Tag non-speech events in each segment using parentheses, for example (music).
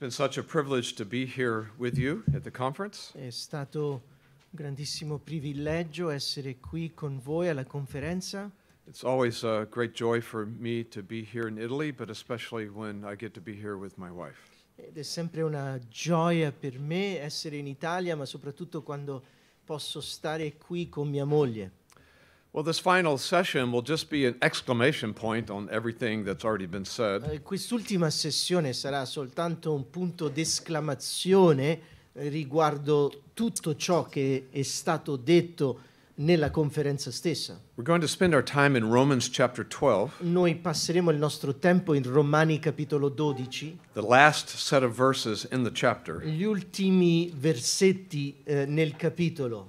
È stato un grandissimo privilegio essere qui con voi alla conferenza. It's always a great joy for me to be here in Italy, but especially when I get to be here with my wife. Ed è sempre una gioia per me essere in Italia, ma soprattutto quando posso stare qui con mia moglie. Well, this final session will just be an exclamation point on everything that's already been said. Eh, quest'ultima sessione sarà soltanto un punto d'esclamazione riguardo tutto ciò che è stato detto nella conferenza stessa. Noi passeremo il nostro tempo in Romani capitolo 12. Chapter, gli ultimi versetti eh, nel capitolo.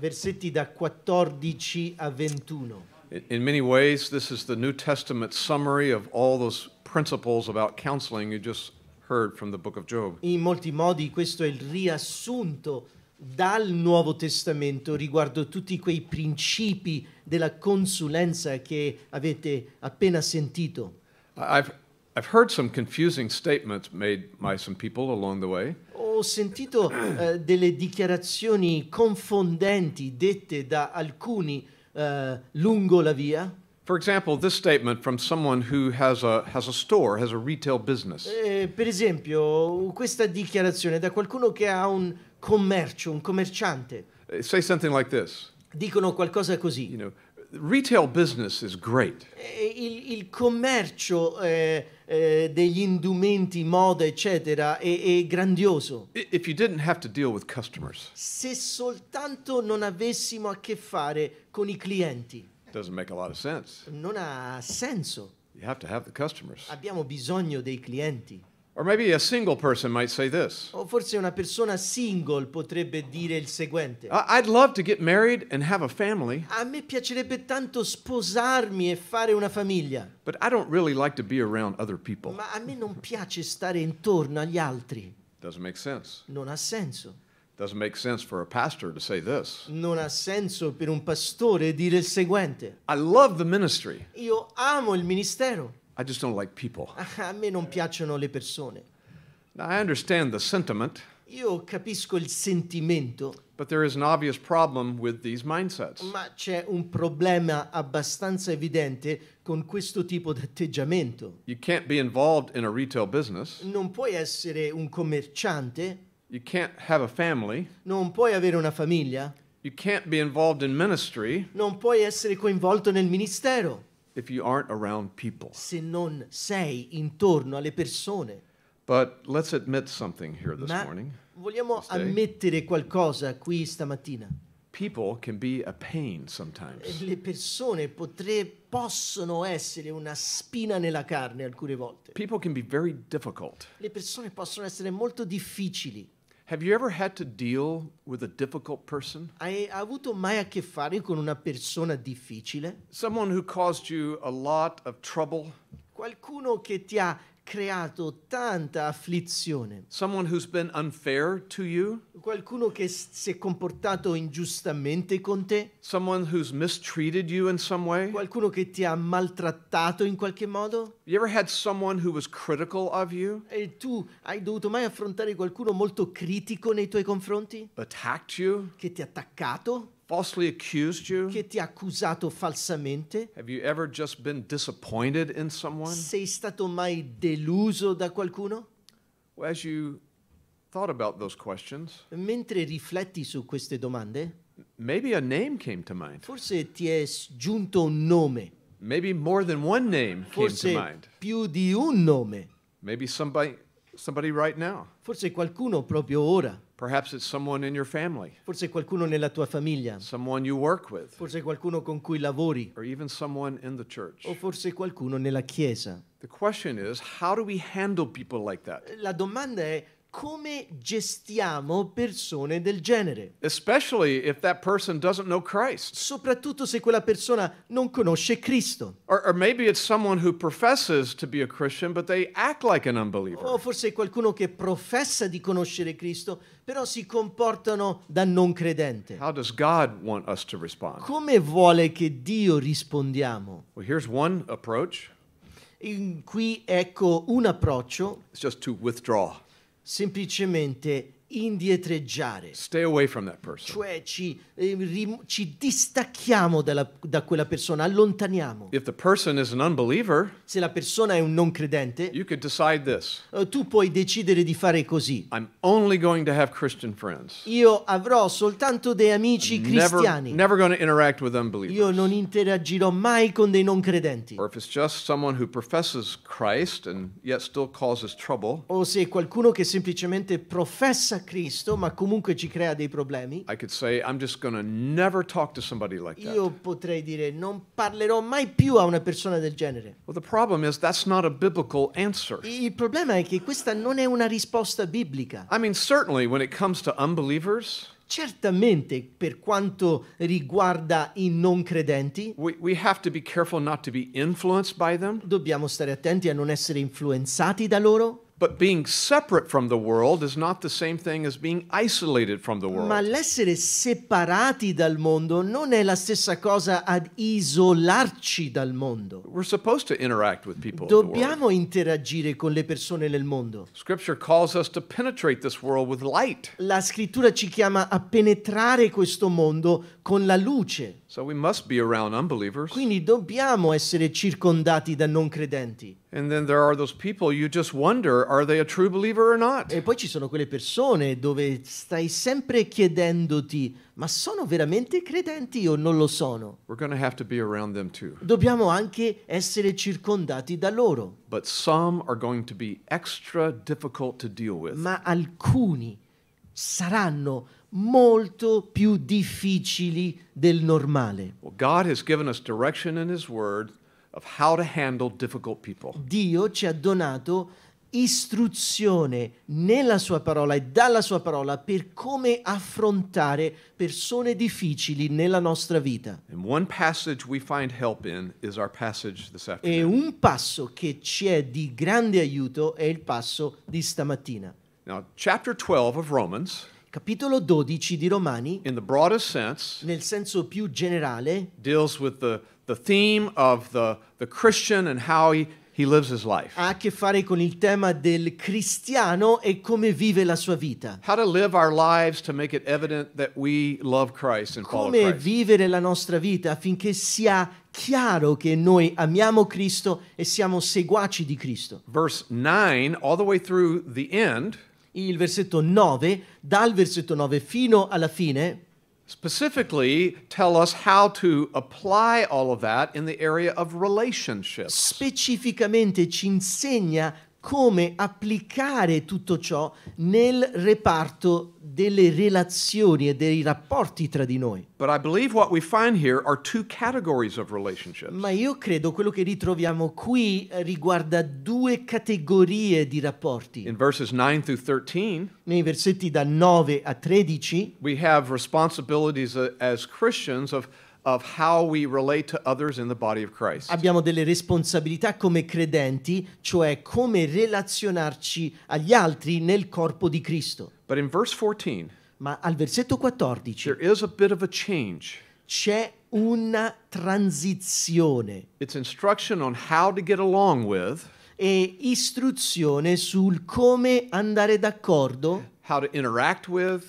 Versetti da 14 a 21. In many ways this is the New Testament summary of all those principles about counseling you just heard from the book of Job. In molti modi questo è il riassunto dal Nuovo Testamento riguardo tutti quei principi della consulenza che avete appena sentito. I've, I've heard some confusing statements made by some people along the way. Ho sentito uh, delle dichiarazioni confondenti dette da alcuni uh, lungo la via. For example, this statement from someone who has a, has a store, has a retail business. Eh, per esempio, questa dichiarazione da qualcuno che ha un commercio, un commerciante. Uh, say something like this. Dicono qualcosa così. You know, retail business is great. Il, il commercio eh, eh, degli indumenti, moda, eccetera, è, è, grandioso. If you didn't have to deal with customers. Se soltanto non avessimo a che fare con i clienti. Doesn't make a lot of sense. Non ha senso. You have to have the customers. Abbiamo bisogno dei clienti. Or maybe a single person might say this. O forse una persona single potrebbe dire il seguente. I'd love to get married and have a family, A me piacerebbe tanto sposarmi e fare una famiglia, but I don't really like to be around other people. ma a me non piace stare intorno agli altri. Doesn't make sense. Non ha senso. Doesn't make sense for a pastor to say this. Non ha senso per un pastore dire il seguente. I love the ministry, Io amo il ministero, i just don't like people. (laughs) A me non piacciono le persone. Now, I understand the sentiment. Io capisco il sentimento. But there is an obvious problem with these mindsets. Ma c'è un problema abbastanza evidente con questo tipo di atteggiamento. You can't be involved in a retail business. Non puoi essere un commerciante. You can't have a family. Non puoi avere una famiglia. You can't be involved in ministry. Non puoi essere coinvolto nel ministero if you aren't around people. se non sei intorno alle persone. But let's admit something here this Ma morning. Vogliamo this ammettere qualcosa qui stamattina. People can be a pain sometimes. Eh, le persone potre, possono essere una spina nella carne alcune volte. People can be very difficult. Le persone possono essere molto difficili. Have you ever had to deal with a difficult person? Hai avuto mai a che fare con una persona difficile? Someone who caused you a lot of trouble? Qualcuno che ti ha creato tanta afflizione. Someone who's been unfair to you. Qualcuno che si è comportato ingiustamente con te. Someone who's mistreated you in some way. Qualcuno che ti ha maltrattato in qualche modo. You ever had someone who was critical of you? E tu hai dovuto mai affrontare qualcuno molto critico nei tuoi confronti? Attacked you? Che ti ha attaccato? falsely accused you? Che ti ha accusato falsamente? Have you ever just been disappointed in someone? Sei stato mai deluso da qualcuno? Well, as you thought about those questions, mentre rifletti su queste domande, maybe a name came to mind. Forse ti è giunto un nome. Maybe more than one name Forse came to mind. più di un nome. Maybe somebody somebody right now. Forse qualcuno proprio ora. Forse qualcuno nella tua famiglia. Forse qualcuno con cui lavori. O forse qualcuno nella chiesa. La domanda è come gestiamo persone del genere. Soprattutto se quella persona non conosce Cristo. Or, or like o forse è qualcuno che professa di conoscere Cristo, però si comportano da non credente. Come vuole che Dio rispondiamo? Well, here's one approach. In, qui ecco un approccio. It's just to withdraw semplicemente indietreggiare. Cioè ci, eh, rim- ci distacchiamo dalla, da quella persona, allontaniamo. Person se la persona è un non credente, uh, tu puoi decidere di fare così. Io avrò soltanto dei amici I'm cristiani. Never, never Io non interagirò mai con dei non credenti. Trouble, o se è qualcuno che semplicemente professa Cristo, ma comunque ci crea dei problemi. I could say I'm just never talk to like that. Io potrei dire non parlerò mai più a una persona del genere. Well, the is that's not a Il problema è che questa non è una risposta biblica. I mean certainly when it comes to unbelievers Certamente per quanto riguarda i non credenti, we, we dobbiamo stare attenti a non essere influenzati da loro. But being separate from the world is not the same thing as being isolated from the world. Ma l'essere separati dal mondo non è la stessa cosa ad isolarci dal mondo. We're supposed to interact with people. Dobbiamo interagire con le persone nel mondo. Scripture calls us to penetrate this world with light. La scrittura ci chiama a penetrare questo mondo con la luce. So Quindi dobbiamo essere circondati da non credenti. Wonder, e poi ci sono quelle persone dove stai sempre chiedendoti ma sono veramente credenti o non lo sono? Dobbiamo anche essere circondati da loro. Ma alcuni saranno molto più difficili del normale. Dio ci ha donato istruzione nella sua parola e dalla sua parola per come affrontare persone difficili nella nostra vita. E un passo che ci è di grande aiuto è il passo di stamattina. Now, chapter 12 of Romans Capitolo 12 di Romani, in the broadest sense, nel senso più generale, deals with the, the theme of the, the Christian and how he, he lives his life. ha a che fare con il tema del cristiano e come vive la sua vita. How to live our lives to make it evident that we love Christ and follow Come vivere la nostra vita affinché sia chiaro che noi amiamo Cristo e siamo seguaci di Cristo. Verse 9 all the way through the end il versetto 9, dal versetto 9 fino alla fine, specifically tell us how to apply all of that in the area of relationships. Specificamente ci insegna come applicare tutto ciò nel reparto delle relazioni e dei rapporti tra di noi. Ma io credo quello che ritroviamo qui eh, riguarda due categorie di rapporti. 13, nei versetti da 9 a 13, abbiamo responsabilità uh, come cristiani Abbiamo delle responsabilità come credenti, cioè come relazionarci agli altri nel corpo di Cristo. 14, Ma al versetto 14 c'è una transizione. It's instruction on how to get along with e istruzione sul come andare d'accordo,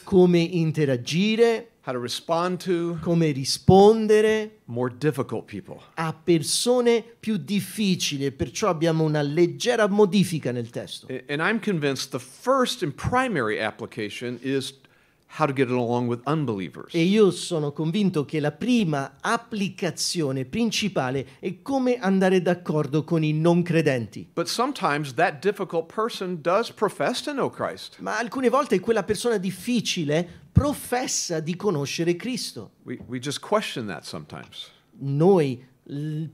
come interagire how to respond to come rispondere more difficult people. a persone più difficili, perciò abbiamo una leggera modifica nel testo. And I'm convinced the first and primary application is e io sono convinto che la prima applicazione principale è come andare d'accordo con i non credenti. No Ma alcune volte quella persona difficile professa di conoscere Cristo. We, we Noi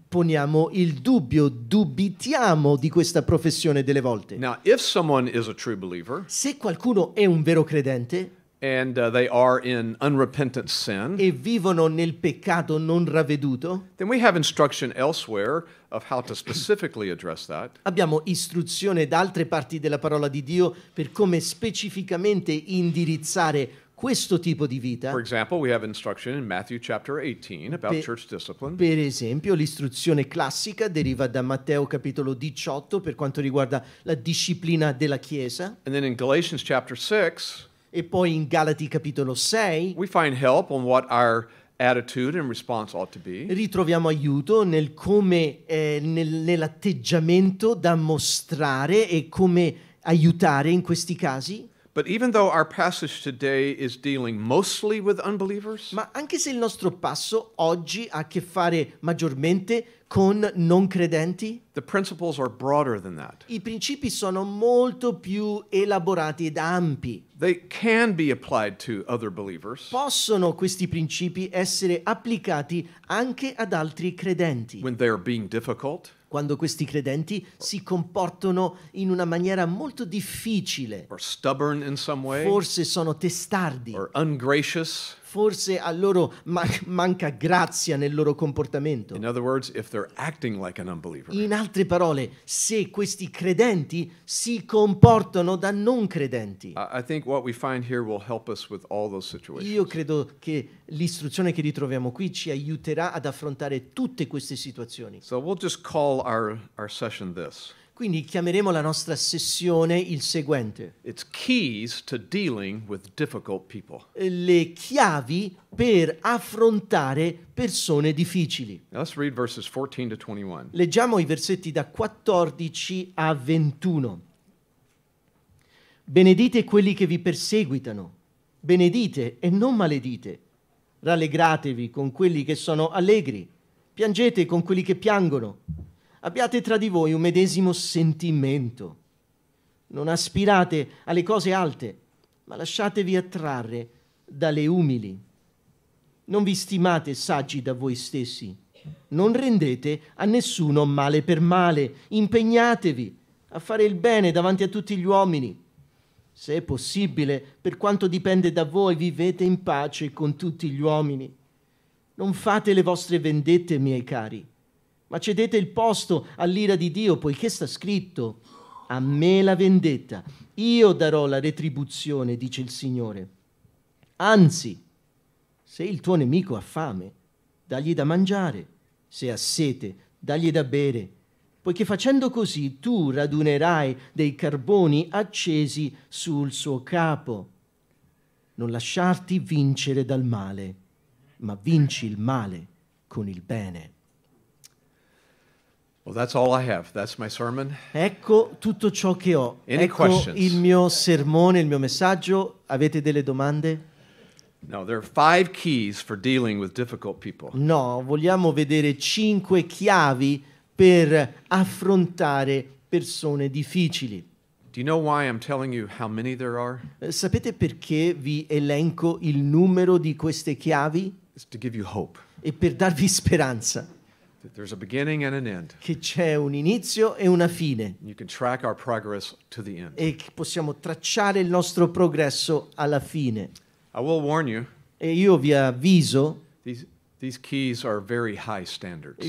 poniamo il dubbio, dubitiamo di questa professione delle volte. Now, believer, se qualcuno è un vero credente, And, uh, they are in unrepentant sin, e vivono nel peccato non ravveduto, Abbiamo istruzione da altre parti della parola di Dio per come specificamente indirizzare questo tipo di vita. Example, per, per esempio, l'istruzione classica deriva da Matteo capitolo 18 per quanto riguarda la disciplina della Chiesa. And then in Galatians chapter 6 e poi in Galati capitolo 6 Ritroviamo aiuto nel come eh, nel, nell'atteggiamento da mostrare e come aiutare in questi casi. But even though our passage today is dealing mostly with unbelievers, ma anche se il nostro passo oggi ha a che fare maggiormente con non credenti, the principles are broader than that. i principi sono molto più elaborati ed ampi. They can be applied to other believers. Possono questi principi essere applicati anche ad altri credenti when they are being difficult, quando questi credenti si comportano in una maniera molto difficile. Forse sono testardi. Or forse a loro man- manca grazia nel loro comportamento. In, words, like In altre parole, se questi credenti si comportano da non credenti. Io credo che l'istruzione che ritroviamo qui ci aiuterà ad affrontare tutte queste situazioni. So we'll just call our, our session this. Quindi chiameremo la nostra sessione il seguente. Eh, le chiavi per affrontare persone difficili. Leggiamo i versetti da 14 a 21. Benedite quelli che vi perseguitano, benedite e non maledite. Rallegratevi con quelli che sono allegri, piangete con quelli che piangono abbiate tra di voi un medesimo sentimento. Non aspirate alle cose alte, ma lasciatevi attrarre dalle umili. Non vi stimate saggi da voi stessi, non rendete a nessuno male per male, impegnatevi a fare il bene davanti a tutti gli uomini. Se è possibile, per quanto dipende da voi, vivete in pace con tutti gli uomini. Non fate le vostre vendette, miei cari, ma cedete il posto all'ira di Dio, poiché sta scritto, a me la vendetta, io darò la retribuzione, dice il Signore. Anzi, se il tuo nemico ha fame, dagli da mangiare, se ha sete, dagli da bere, poiché facendo così tu radunerai dei carboni accesi sul suo capo. Non lasciarti vincere dal male, ma vinci il male con il bene. Well, ecco tutto ciò che ho. Any ecco questions? il mio sermone, il mio messaggio. Avete delle domande? No, no vogliamo vedere cinque chiavi per affrontare persone difficili. You know eh, Sapete perché vi elenco il numero di queste chiavi? E per darvi speranza. Che c'è un inizio e una fine. E che possiamo tracciare il nostro progresso alla fine. You, e io vi avviso. These,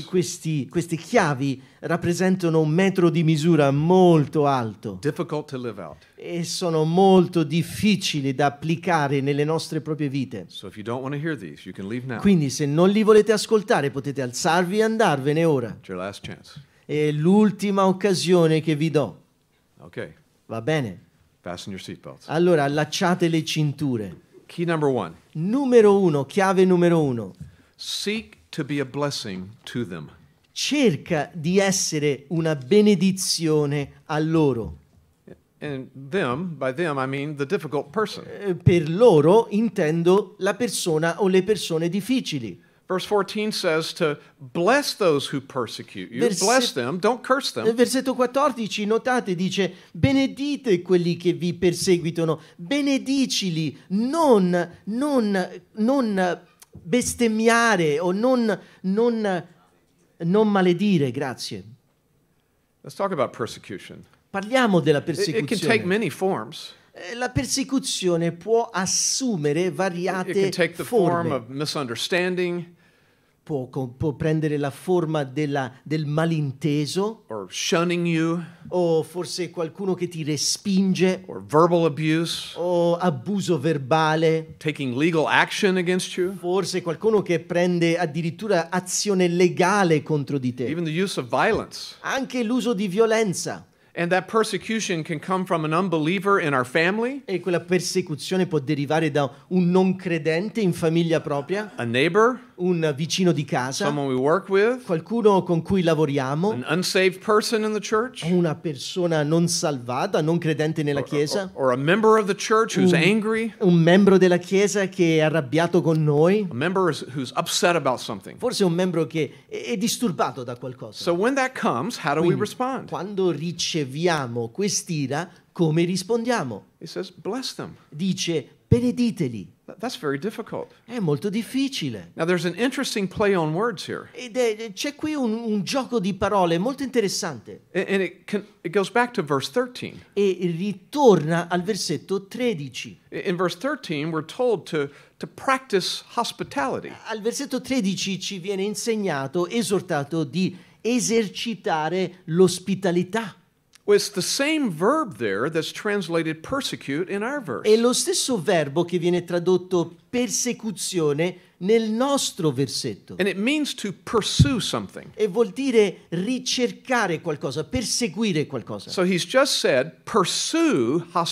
questi, queste chiavi rappresentano un metro di misura molto alto. E sono molto difficili da applicare nelle nostre proprie vite. Quindi se non li volete ascoltare potete alzarvi e andarvene ora. È l'ultima occasione che vi do. Okay. Va bene. Allora allacciate le cinture. Numero uno, chiave numero uno. Seek to be a blessing to them. Cerca di essere una benedizione a loro. And them, by them I mean the difficult person. Eh, per loro intendo la persona o le persone difficili. Verse 14 says to bless those who persecute you. Verset bless them, don't curse them. Eh, versetto 14, notate, dice benedite quelli che vi perseguitano, benedicili, non, non, non bestemmiare o non, non, non maledire, grazie. Let's talk about persecution. Parliamo della persecuzione. It, it can take many forms. Eh, la persecuzione può assumere variate forme. It can take the form of misunderstanding può, può prendere la forma della, del malinteso or you o forse qualcuno che ti respinge or verbal abuse o abuso verbale taking legal action against you forse qualcuno che prende addirittura azione legale contro di te even the use of anche l'uso di violenza And that persecution can come from an unbeliever in our family, e quella persecuzione può derivare da un non credente in famiglia propria. A neighbor. Un vicino di casa. Someone we work with. Qualcuno con cui lavoriamo. An unsaved person in the church. Una persona non salvata, non credente nella chiesa. Or, or, a member of the church who's un, angry. Un membro della chiesa che è arrabbiato con noi. A member who's upset about something. Forse un membro che è disturbato da qualcosa. So when that comes, how do Quindi, we respond? Quando riceviamo riceviamo quest'ira, come rispondiamo? Says, Dice, benediteli. That's very difficult. È molto difficile. Now there's an interesting play on words here. Ed è, c'è qui un, un, gioco di parole molto interessante. And, and it, can, it, goes back to verse 13. E ritorna al versetto 13. In verse 13 we're told to, to practice hospitality. Al versetto 13 ci viene insegnato, esortato di esercitare l'ospitalità. È lo stesso verbo che viene tradotto persecuzione nel nostro versetto. E vuol dire ricercare qualcosa, perseguire qualcosa. So he's just said Ha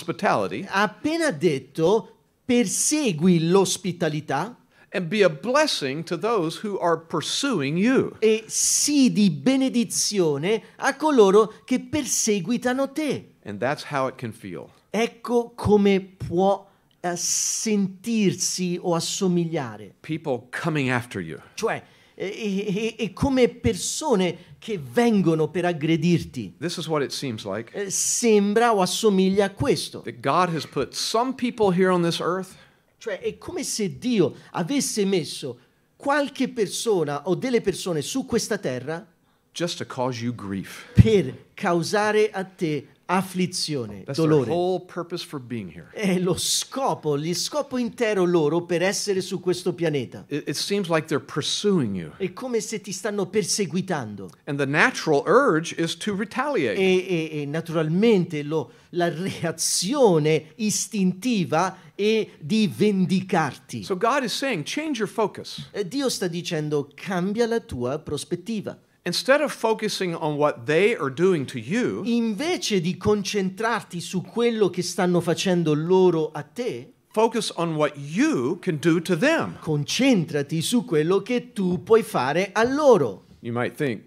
appena detto persegui l'ospitalità and be a blessing to those who are pursuing you. E sii di benedizione a coloro che perseguitano te. And that's how it can feel. Ecco come può uh, sentirsi o assomigliare. People coming after you. Cioè e, e, e, come persone che vengono per aggredirti. This is what it seems Like. Eh, sembra o assomiglia a questo. That God has put some people here on this earth cioè è come se Dio avesse messo qualche persona o delle persone su questa terra per causare a te grief afflizione, dolore. È lo scopo, lo scopo intero loro per essere su questo pianeta. It, it like È come se ti stanno perseguitando. E, e, e, naturalmente lo, la reazione istintiva è di vendicarti. So saying, eh, Dio sta dicendo cambia la tua prospettiva. Instead of focusing on what they are invece di concentrarti su quello che stanno facendo loro a te, Concentrati su quello che tu puoi fare a loro. You might think,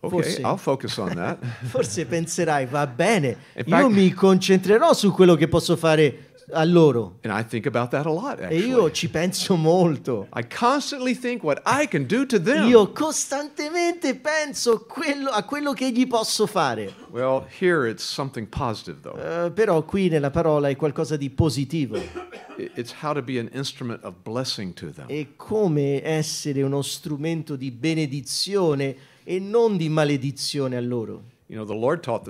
okay, Forse. I'll focus on that. (laughs) Forse penserai, va bene, fact, io mi concentrerò su quello che posso fare a loro. And I think about that a lot, E io ci penso molto. I think what I can do to them. Io costantemente penso quello, a quello che gli posso fare. Well, here it's positive, Uh, però qui nella parola è qualcosa di positivo. It's how to be an of to them. E come essere uno strumento di benedizione e non di maledizione a loro. You know,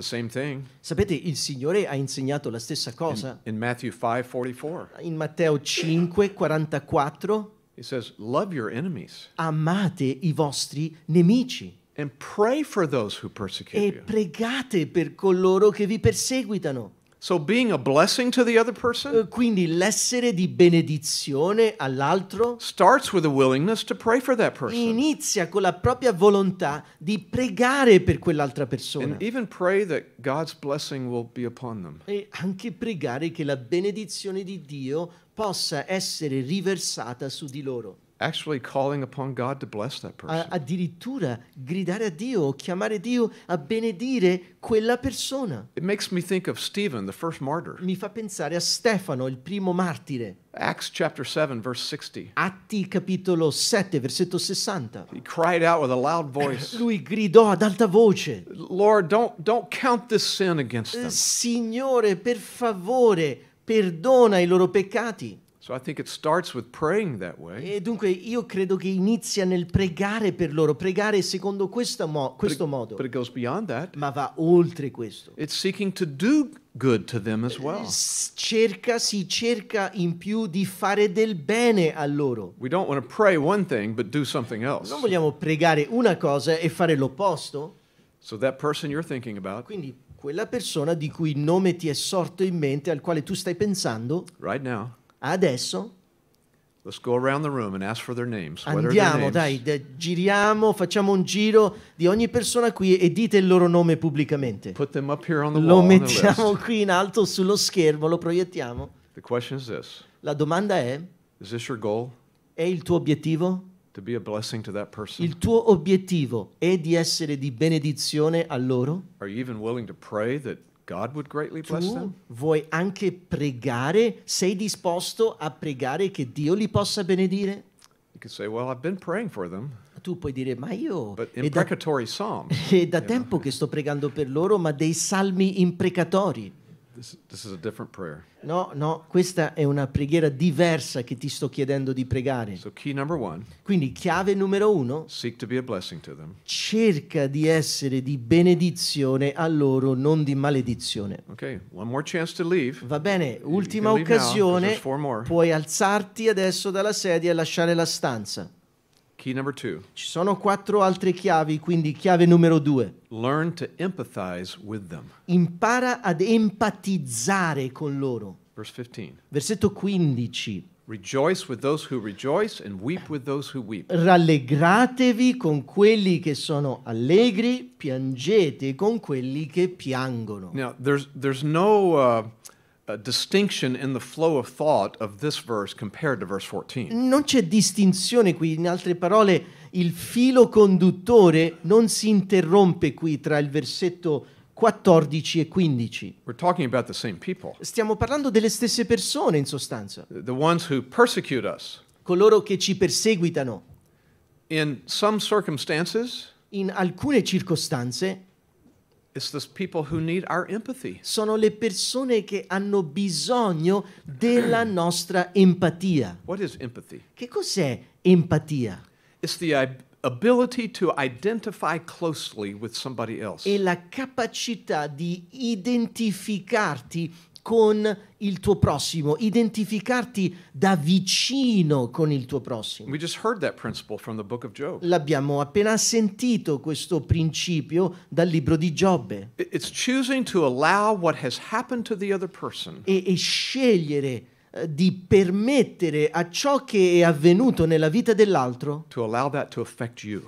Sapete, il Signore ha insegnato la stessa cosa. In, in Matthew 5:44. In Matteo 5:44. He says, "Love your enemies." Amate i vostri nemici. And pray for those who persecute e pregate per coloro che vi perseguitano. So being a blessing to the other person, eh, quindi l'essere di benedizione all'altro starts with a willingness to pray for that person. Inizia con la propria volontà di pregare per quell'altra persona. And even pray that God's blessing will be upon them. E anche pregare che la benedizione di Dio possa essere riversata su di loro actually calling upon God to bless that person. Addirittura gridare a Dio, chiamare Dio a benedire quella persona. It makes me think of Stephen, the first martyr. Mi fa pensare a Stefano, il primo martire. Acts chapter 7 verse 60. Atti capitolo 7 versetto 60. He cried out with a loud eh, voice. Lui gridò ad alta voce. Lord, don't don't count this sin against them. Signore, per favore, perdona i loro peccati. So I think it starts with praying that way. E dunque io credo che inizia nel pregare per loro, pregare secondo questo, mo- questo but, modo. But it goes beyond that. Ma va oltre questo. It's seeking to do good to them as well. Cerca, si cerca in più di fare del bene a loro. We don't want to pray one thing but do something else. Non vogliamo pregare una cosa e fare l'opposto. So that person you're thinking about. Quindi quella persona di cui il nome ti è sorto in mente, al quale tu stai pensando. Right now Adesso names, Andiamo, dai, giriamo, facciamo un giro di ogni persona qui e dite il loro nome pubblicamente. lo mettiamo qui in alto sullo schermo, lo proiettiamo. La domanda è: È il tuo obiettivo? Il tuo obiettivo è di essere di benedizione a loro? Are you even willing to pray that tu vuoi anche pregare? Sei disposto a pregare che Dio li possa benedire? Say, well, tu puoi dire, ma io (laughs) è da, psalms, è da tempo know. che sto pregando per loro, ma dei salmi imprecatori. This, this no, no, questa è una preghiera diversa che ti sto chiedendo di pregare. So one, Quindi chiave numero uno. Cerca di essere di benedizione a loro, non di maledizione. Okay, leave, Va bene, ultima occasione. Now, Puoi alzarti adesso dalla sedia e lasciare la stanza. Key number two. Ci sono quattro altre chiavi, quindi chiave numero due. Learn to empathize with them. Impara ad empatizzare con loro. Verse 15. Versetto 15. Rejoice with those who rejoice and weep with those who weep. Rallegratevi con quelli che sono allegri, piangete con quelli che piangono. Now, there's, there's no... Uh, distinction in the flow of thought of this verse compared to verse 14. Non c'è distinzione qui, in altre parole, il filo conduttore non si interrompe qui tra il versetto 14 e 15. Stiamo parlando delle stesse persone in sostanza. Coloro che ci perseguitano. In, in alcune circostanze sono le persone che hanno bisogno della (clears throat) nostra empatia. Che cos'è empatia? It's the ability to identify closely with somebody else. È la capacità di identificarti con il tuo prossimo, identificarti da vicino con il tuo prossimo. L'abbiamo appena sentito questo principio dal libro di Giobbe. E, e scegliere eh, di permettere a ciò che è avvenuto nella vita dell'altro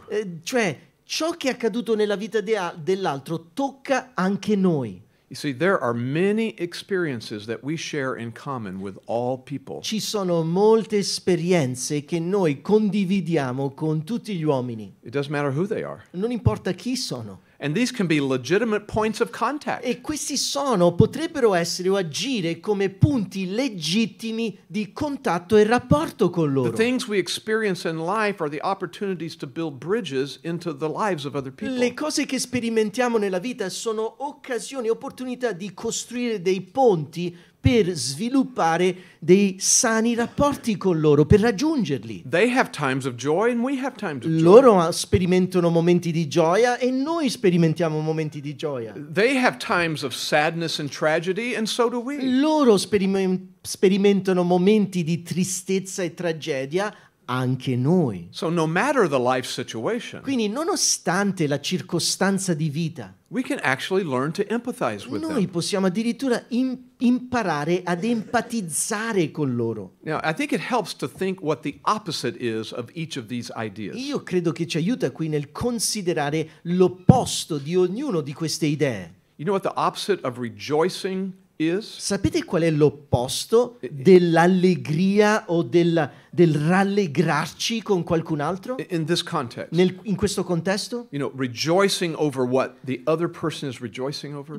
eh, cioè ciò che è accaduto nella vita de- dell'altro tocca anche noi You see, there are many experiences that we share in common with all people. Ci sono molte esperienze che noi condividiamo con tutti gli uomini. It doesn't matter who they are. Non importa chi sono. E questi sono, potrebbero essere o agire come punti legittimi di contatto e rapporto con loro. Le cose che sperimentiamo nella vita sono occasioni, opportunità di costruire dei ponti per sviluppare dei sani rapporti con loro, per raggiungerli. They have have times times of of joy joy. and we Loro ah, sperimentano momenti di gioia e noi sperimentiamo momenti di gioia. They have times of sadness And tragedy, and so do we. loro sperim sperimentano momenti di tristezza e tragedia anche noi. So no matter the life situation, Quindi nonostante la circostanza di vita, we can actually learn to empathize with noi them. possiamo addirittura im- imparare ad empatizzare con loro. Io credo che ci aiuta qui nel considerare l'opposto di ognuno di queste idee. You know what the opposite of rejoicing Sapete qual è l'opposto eh, eh. dell'allegria o del, del, rallegrarci con qualcun altro? In, context, Nel, in questo contesto? You know,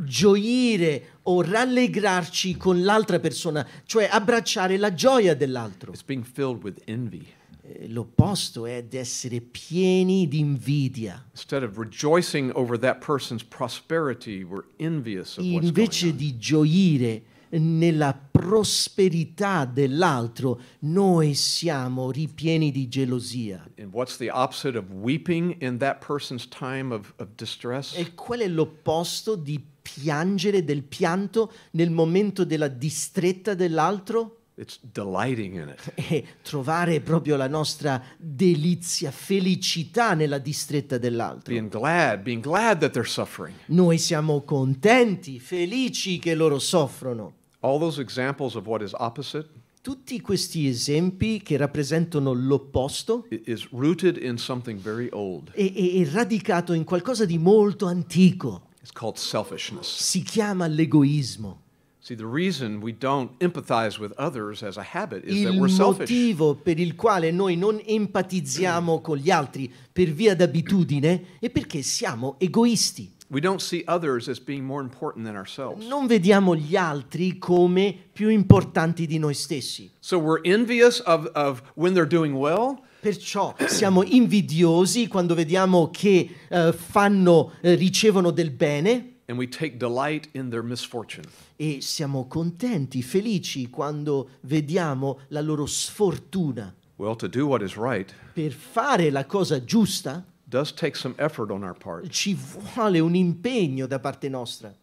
Gioire o rallegrarci con l'altra persona, cioè abbracciare la gioia dell'altro. It's being filled with envy eh, l'opposto è di essere pieni di invidia. Invece di gioire nella prosperità dell'altro, noi siamo ripieni di gelosia. e qual è l'opposto di piangere del pianto nel momento della distretta dell'altro? (laughs) E trovare proprio la nostra delizia, felicità nella distretta dell'altro. Being glad, being glad Noi siamo contenti, felici che loro soffrono. Opposite, tutti questi esempi che rappresentano l'opposto è radicato in qualcosa di molto antico. Si chiama l'egoismo. See, the reason we don't empathize with others as a habit is that we're selfish. Il motivo per il quale noi non empatizziamo con gli altri per via d'abitudine è perché siamo egoisti. We don't see others as being more important than ourselves. Non vediamo gli altri come più importanti di noi stessi. So we're envious of, of when they're doing well. Perciò siamo invidiosi quando vediamo che uh, fanno, uh, ricevono del bene. E siamo contenti, felici quando vediamo la loro sfortuna. Well, right, per fare la cosa giusta Ci vuole un impegno da parte nostra.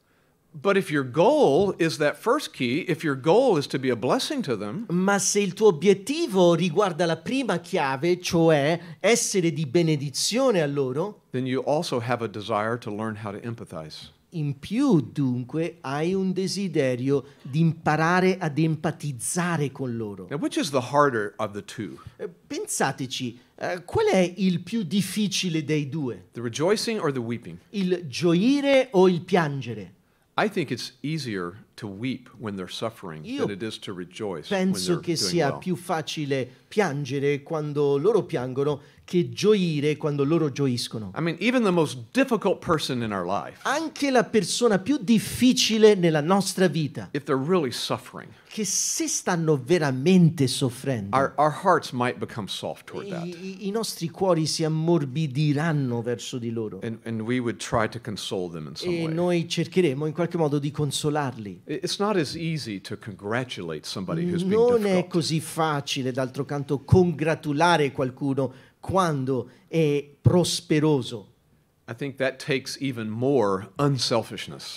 But if your goal is that first key, if your goal is to be a blessing to them, ma se il tuo obiettivo riguarda la prima chiave, cioè essere di benedizione a loro, then you also have a desire to learn how to empathize. In più, dunque, hai un desiderio di imparare ad empatizzare con loro. Now, which is the harder of the two? Eh, pensateci, uh, qual è il più difficile dei due? The rejoicing or the weeping? Il gioire o il piangere? I think it's easier to weep when they're suffering Io than it is to rejoice Penso che sia più facile piangere quando loro piangono che gioire quando loro gioiscono. I mean, even the most difficult person in our life. Anche la persona più difficile nella nostra vita. If they're really suffering. Che se stanno veramente soffrendo. Our, our hearts might become soft toward that. I, nostri cuori si ammorbidiranno verso di loro. And, and we would try to console them in some e way. noi cercheremo in qualche modo di consolarli. It's not as easy to congratulate somebody who's Non è così facile d'altro canto soltanto congratulare qualcuno quando è prosperoso.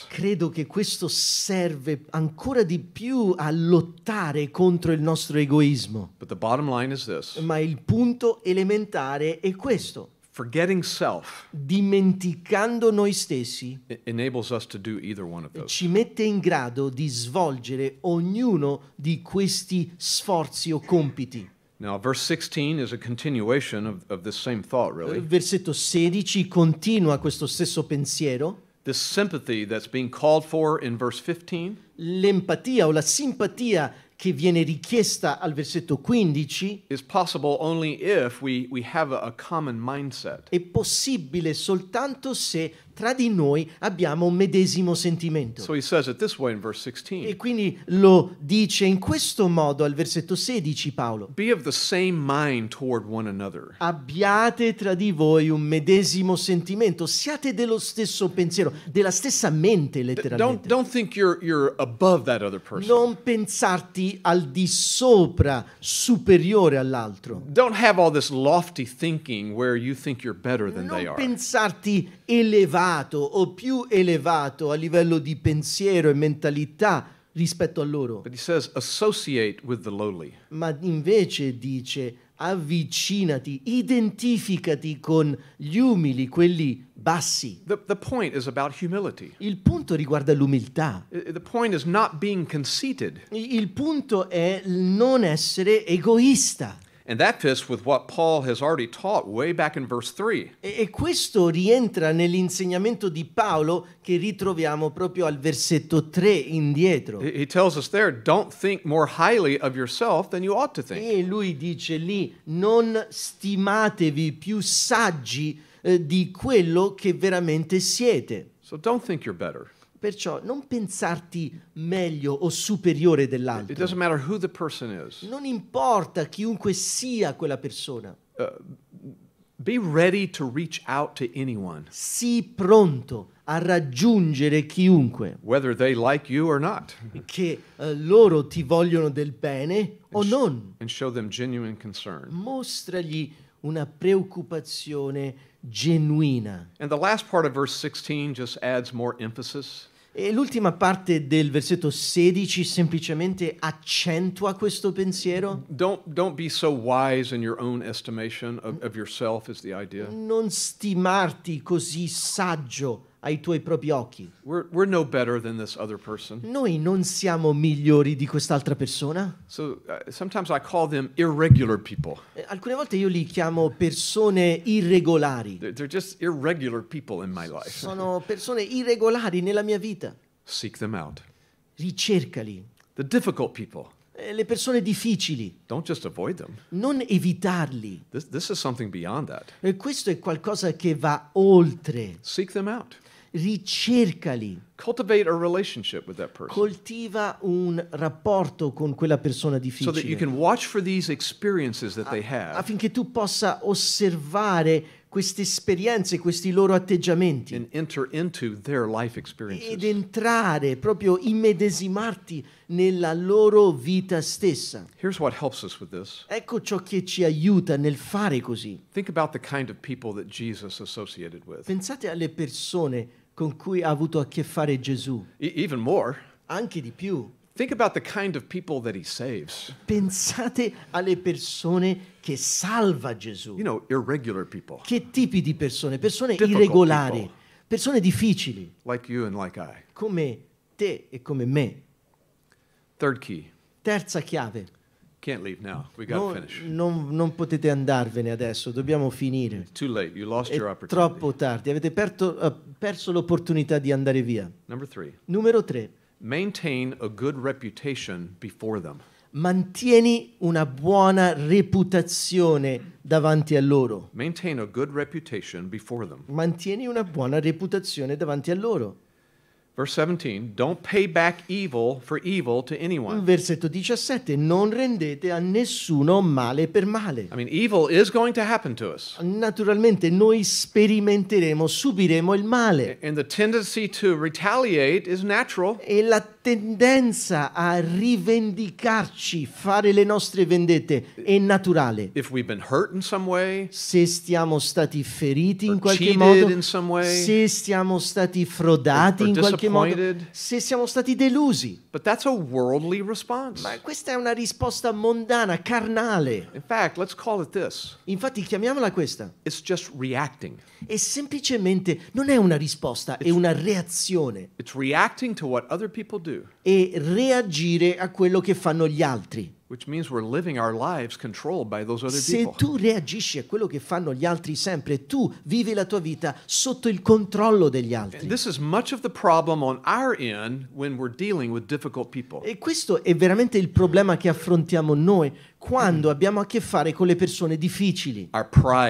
Credo che questo serve ancora di più a lottare contro il nostro egoismo. Ma il punto elementare è questo. Forgetting self dimenticando noi stessi ci mette in grado di svolgere ognuno di questi sforzi o compiti. Now, verse 16 is a continuation of, of this same thought, really. Il versetto 16 continua questo stesso pensiero. This sympathy that's being called for in verse 15. L'empatia o la simpatia che viene richiesta al versetto 15 is possible only if we, we have a, a common mindset. È possibile soltanto se tra di noi abbiamo un medesimo sentimento. So e quindi lo dice in questo modo al versetto 16 Paolo. Abbiate tra di voi un medesimo sentimento, siate dello stesso pensiero, della stessa mente letteralmente. Don't, don't you're, you're non pensarti al di sopra, superiore all'altro. Non pensarti elevato elevato o più elevato a livello di pensiero e mentalità rispetto a loro. Says, Ma invece dice avvicinati, identificati con gli umili, quelli bassi. The, the Il punto riguarda l'umiltà. Il punto è non essere egoista. And that fits with what Paul has already taught way back in verse 3. E questo rientra nell'insegnamento di Paolo che ritroviamo proprio al versetto 3 indietro. He tells us there, don't think more highly of yourself than you ought to think. E lui dice lì, non stimatevi più saggi eh, di quello che veramente siete. So don't think you're better. Perciò non pensarti meglio o superiore dell'altro. person Non importa chiunque sia quella persona. Uh, be ready to reach out to anyone. Sii pronto a raggiungere chiunque. Whether they like you or not. Che uh, loro ti vogliono del bene and o non. And show them genuine concern. Mostragli una preoccupazione genuina. And the last part of verse 16 just adds more emphasis. E l'ultima parte del versetto 16 semplicemente accentua questo pensiero. Don't, don't be so wise in your own estimation of, of yourself is the idea. Non stimarti così saggio ai tuoi propri occhi. We're, we're no Noi non siamo migliori di quest'altra persona. So, uh, eh, Alcune volte io li chiamo persone irregolari. They're, they're Sono persone irregolari nella mia vita. Seek them out. Ricercali. Eh, le persone difficili. Non evitarli. This, this questo è qualcosa che va oltre. Seek them out ricercali. Coltiva un rapporto con quella persona difficile. So have, affinché tu possa osservare queste esperienze, questi loro atteggiamenti. Ed entrare, proprio immedesimarti nella loro vita stessa. Ecco ciò che ci aiuta nel fare così. Kind of Pensate alle persone con cui ha avuto a che fare Gesù. E- even more, anche di più. Think about the kind of people that he saves. Pensate alle persone che salva Gesù. You know, irregular people. Che tipi di persone? Persone Difficult irregolari, people. persone difficili. Like you and like I. Come te e come me. Third key. Terza chiave. Can't leave now. We non, finish. Non, non, potete andarvene adesso, dobbiamo finire. Too late. You lost your Troppo tardi, avete perto, uh, perso l'opportunità di andare via. Numero 3. Maintain a good reputation before them. Mantieni una buona reputazione davanti a loro. Maintain a good reputation before them. Mantieni una buona reputazione davanti a loro. Verse 17, don't pay back evil for evil to anyone. Versetto 17, non rendete a nessuno male per male. I mean, evil is going to happen to us. Naturalmente noi sperimenteremo, subiremo il male. And the tendency to retaliate is natural. E la tendenza a rivendicarci, fare le nostre vendette è naturale. Way, se stiamo stati feriti in qualche modo, way, se stiamo stati frodati or, or in qualche modo, se siamo stati delusi. Ma questa è una risposta mondana, carnale. In fact, Infatti chiamiamola questa. È semplicemente non è una risposta, it's, è una reazione. It's reacting to what other people do e reagire a quello che fanno gli altri. Se tu reagisci a quello che fanno gli altri sempre, tu vivi la tua vita sotto il controllo degli altri. E questo è veramente il problema che affrontiamo noi quando mm. abbiamo a che fare con le persone difficili. La,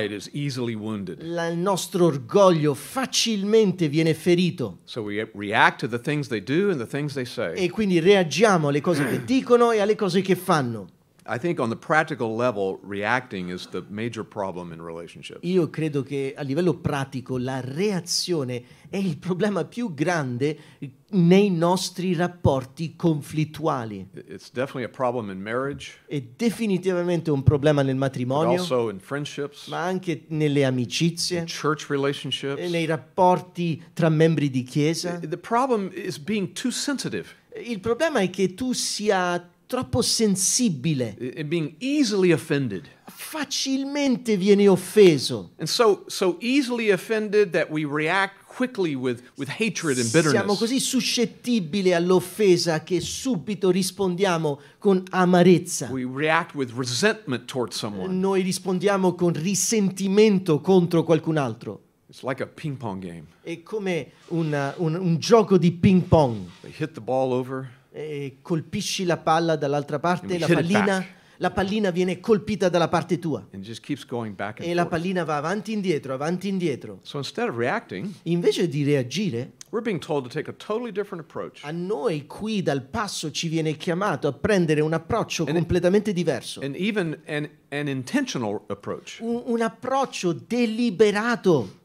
il nostro orgoglio facilmente viene ferito. e quindi reagiamo alle cose che (clears throat) dicono e alle cose che fanno. I think on the practical level, reacting is the major problem in relationships. Io credo che a livello pratico la reazione è il problema più grande nei nostri rapporti conflittuali. It's definitely a problem in marriage. È definitivamente un problema nel matrimonio. Also in friendships. Ma anche nelle amicizie. In church relationships. E nei rapporti tra membri di chiesa. The problem is being too sensitive. Il problema è che tu sia troppo sensibile. And being easily offended. Facilmente viene offeso. And so, so easily offended that we react quickly with, with hatred and bitterness. Siamo così suscettibili all'offesa che subito rispondiamo con amarezza. We react with resentment towards someone. Noi rispondiamo con risentimento contro qualcun altro. It's like a ping pong game. È come una, uh, un, un gioco di ping pong. They hit the ball over eh, colpisci la palla dall'altra parte, la pallina, la pallina, viene colpita dalla parte tua. e la pallina va avanti e indietro, avanti e indietro. So reacting, Invece di reagire, totally a noi qui dal passo ci viene chiamato a prendere un approccio and completamente it, diverso. An, an un, un approccio deliberato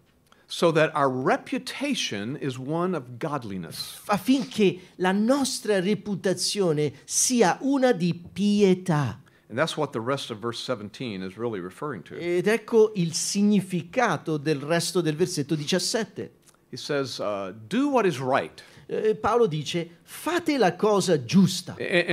so that our reputation is one of godliness. Affinché la nostra reputazione sia una di pietà. And that's what the rest of verse 17 is really referring to. Ed ecco il significato del resto del versetto 17. He says, uh, do what is right. Eh, eh, Paolo dice fate la cosa giusta. E,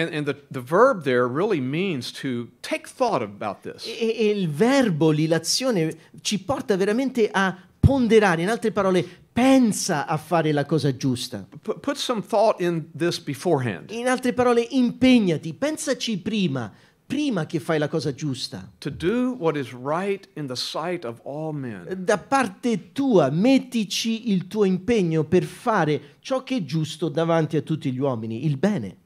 il verbo l'azione ci porta veramente a ponderare, in altre parole, pensa a fare la cosa giusta. Put some thought in this beforehand. In altre parole, impegnati, pensaci prima, prima che fai la cosa giusta. To do what is right in the sight of all men. Da parte tua, mettici il tuo impegno per fare ciò che è giusto davanti a tutti gli uomini, il bene.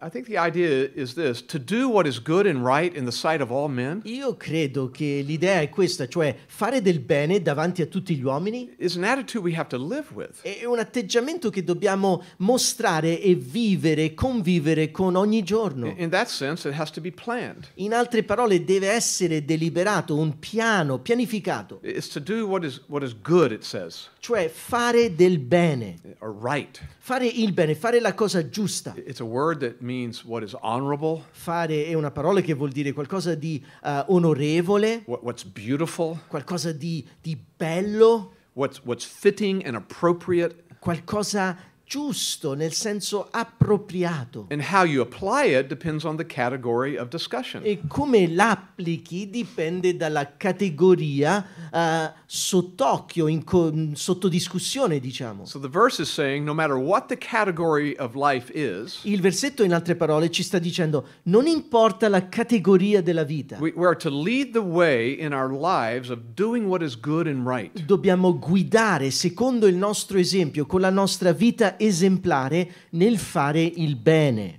I think the idea is this, to do what is good and right in the sight of all men. Io credo che l'idea è questa, cioè fare del bene davanti a tutti gli uomini. Is an attitude we have to live with. È un atteggiamento che dobbiamo mostrare e vivere, convivere con ogni giorno. In that sense it has to be planned. In altre parole deve essere deliberato un piano, pianificato. It's to do what is what is good it says. Cioè fare del bene. right. Fare il bene, fare la cosa giusta. It's a word Fare è una parola che vuol dire qualcosa di uh, onorevole. Qualcosa di, di bello. What's, what's fitting and appropriate. Qualcosa giusto nel senso appropriato. And how you apply it depends on the category of discussion. E come l'applichi dipende dalla categoria uh, sott'occhio, sotto discussione, diciamo. So the verse is saying no matter what the category of life is. Il versetto in altre parole ci sta dicendo non importa la categoria della vita. We, we are to lead the way in our lives of doing what is good and right. Dobbiamo guidare secondo il nostro esempio con la nostra vita esemplare nel fare il bene.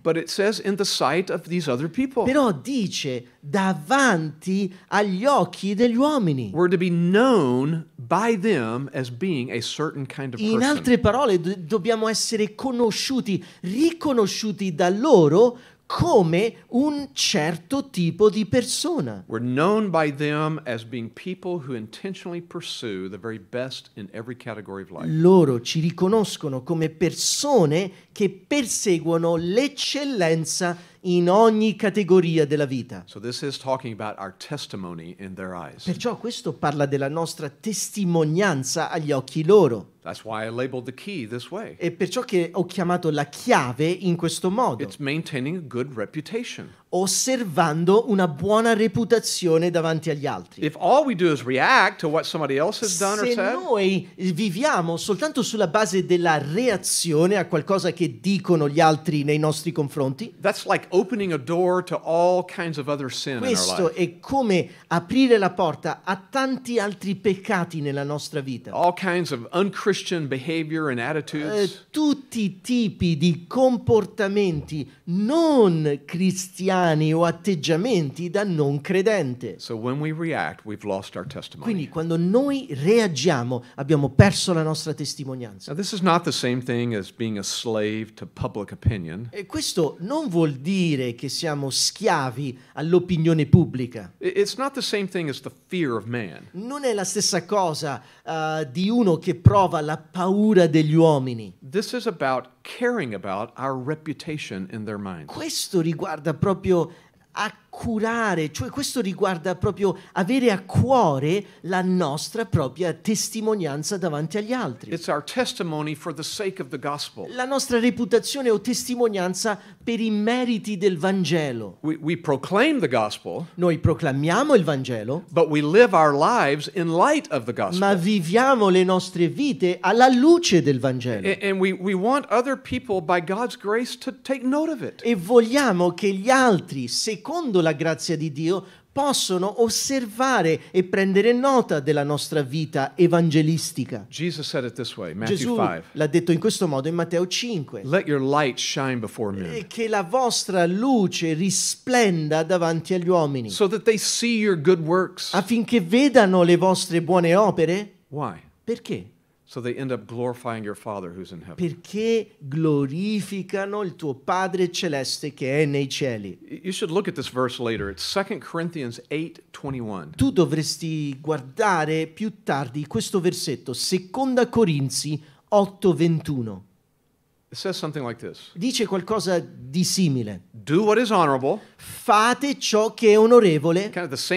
Però dice davanti agli occhi degli uomini. Kind of In altre parole do- dobbiamo essere conosciuti, riconosciuti da loro come un certo tipo di persona. We're known by them as being people who intentionally pursue the very best in every category of life. Loro ci riconoscono come persone che perseguono l'eccellenza in ogni categoria della vita. So Perciò questo parla della nostra testimonianza agli occhi loro. E perciò che ho chiamato la chiave in questo modo. It's maintaining a good reputation osservando una buona reputazione davanti agli altri. Se noi viviamo soltanto sulla base della reazione a qualcosa che dicono gli altri nei nostri confronti, Questo è come aprire la porta a tanti altri peccati nella nostra vita. Uh, tutti i tipi di comportamenti non cristiani brani o atteggiamenti da non credente. So react, Quindi quando noi reagiamo abbiamo perso la nostra testimonianza. E questo non vuol dire che siamo schiavi all'opinione pubblica. Non è la stessa cosa uh, di uno che prova la paura degli uomini. This is about about our in their minds. Questo riguarda proprio proprio a curare, cioè questo riguarda proprio avere a cuore la nostra propria testimonianza davanti agli altri. La nostra reputazione o testimonianza per i meriti del Vangelo. We, we gospel, Noi proclamiamo il Vangelo. Ma viviamo le nostre vite alla luce del Vangelo. And, and we, we e vogliamo che gli altri secondo la la grazia di Dio, possono osservare e prendere nota della nostra vita evangelistica. Way, Gesù 5. l'ha detto in questo modo in Matteo 5. Let your light shine Che la vostra luce risplenda davanti agli uomini. So affinché vedano le vostre buone opere. Why? Perché? So they end up glorifying your Father who's in heaven. Perché glorificano il tuo Padre celeste che è nei cieli. You should look at this verse later. It's 2 Corinthians 8:21. Tu dovresti guardare più tardi questo versetto, 2 Corinzi 8:21 like Dice qualcosa di simile. Fate ciò che è onorevole. Kind of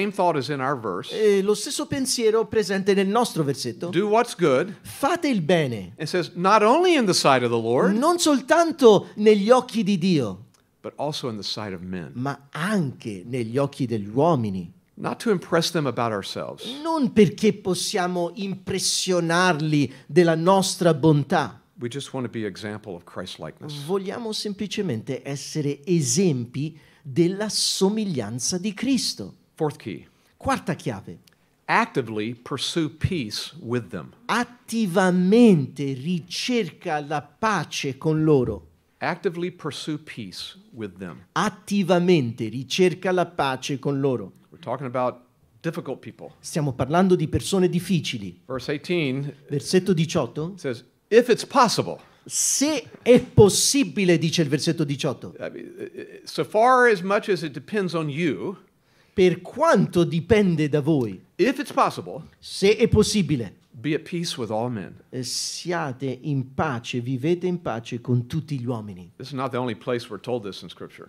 eh, lo stesso pensiero presente nel nostro versetto. Good, Fate il bene. Says, Lord, non soltanto negli occhi di Dio. Ma anche negli occhi degli uomini. Non perché possiamo impressionarli della nostra bontà. Vogliamo semplicemente essere esempi della somiglianza di Cristo. Quarta chiave. Attivamente ricerca la pace con loro. Attivamente ricerca la pace con loro. Stiamo parlando di persone difficili. Versetto 18. Says, If it's possible. Se è possibile, dice il versetto 18. I mean, eh, eh, so far as much as it depends on you. Per quanto dipende da voi. If it's possible. Se è possibile. Be at peace with all men. Eh, siate in pace, vivete in pace con tutti gli uomini.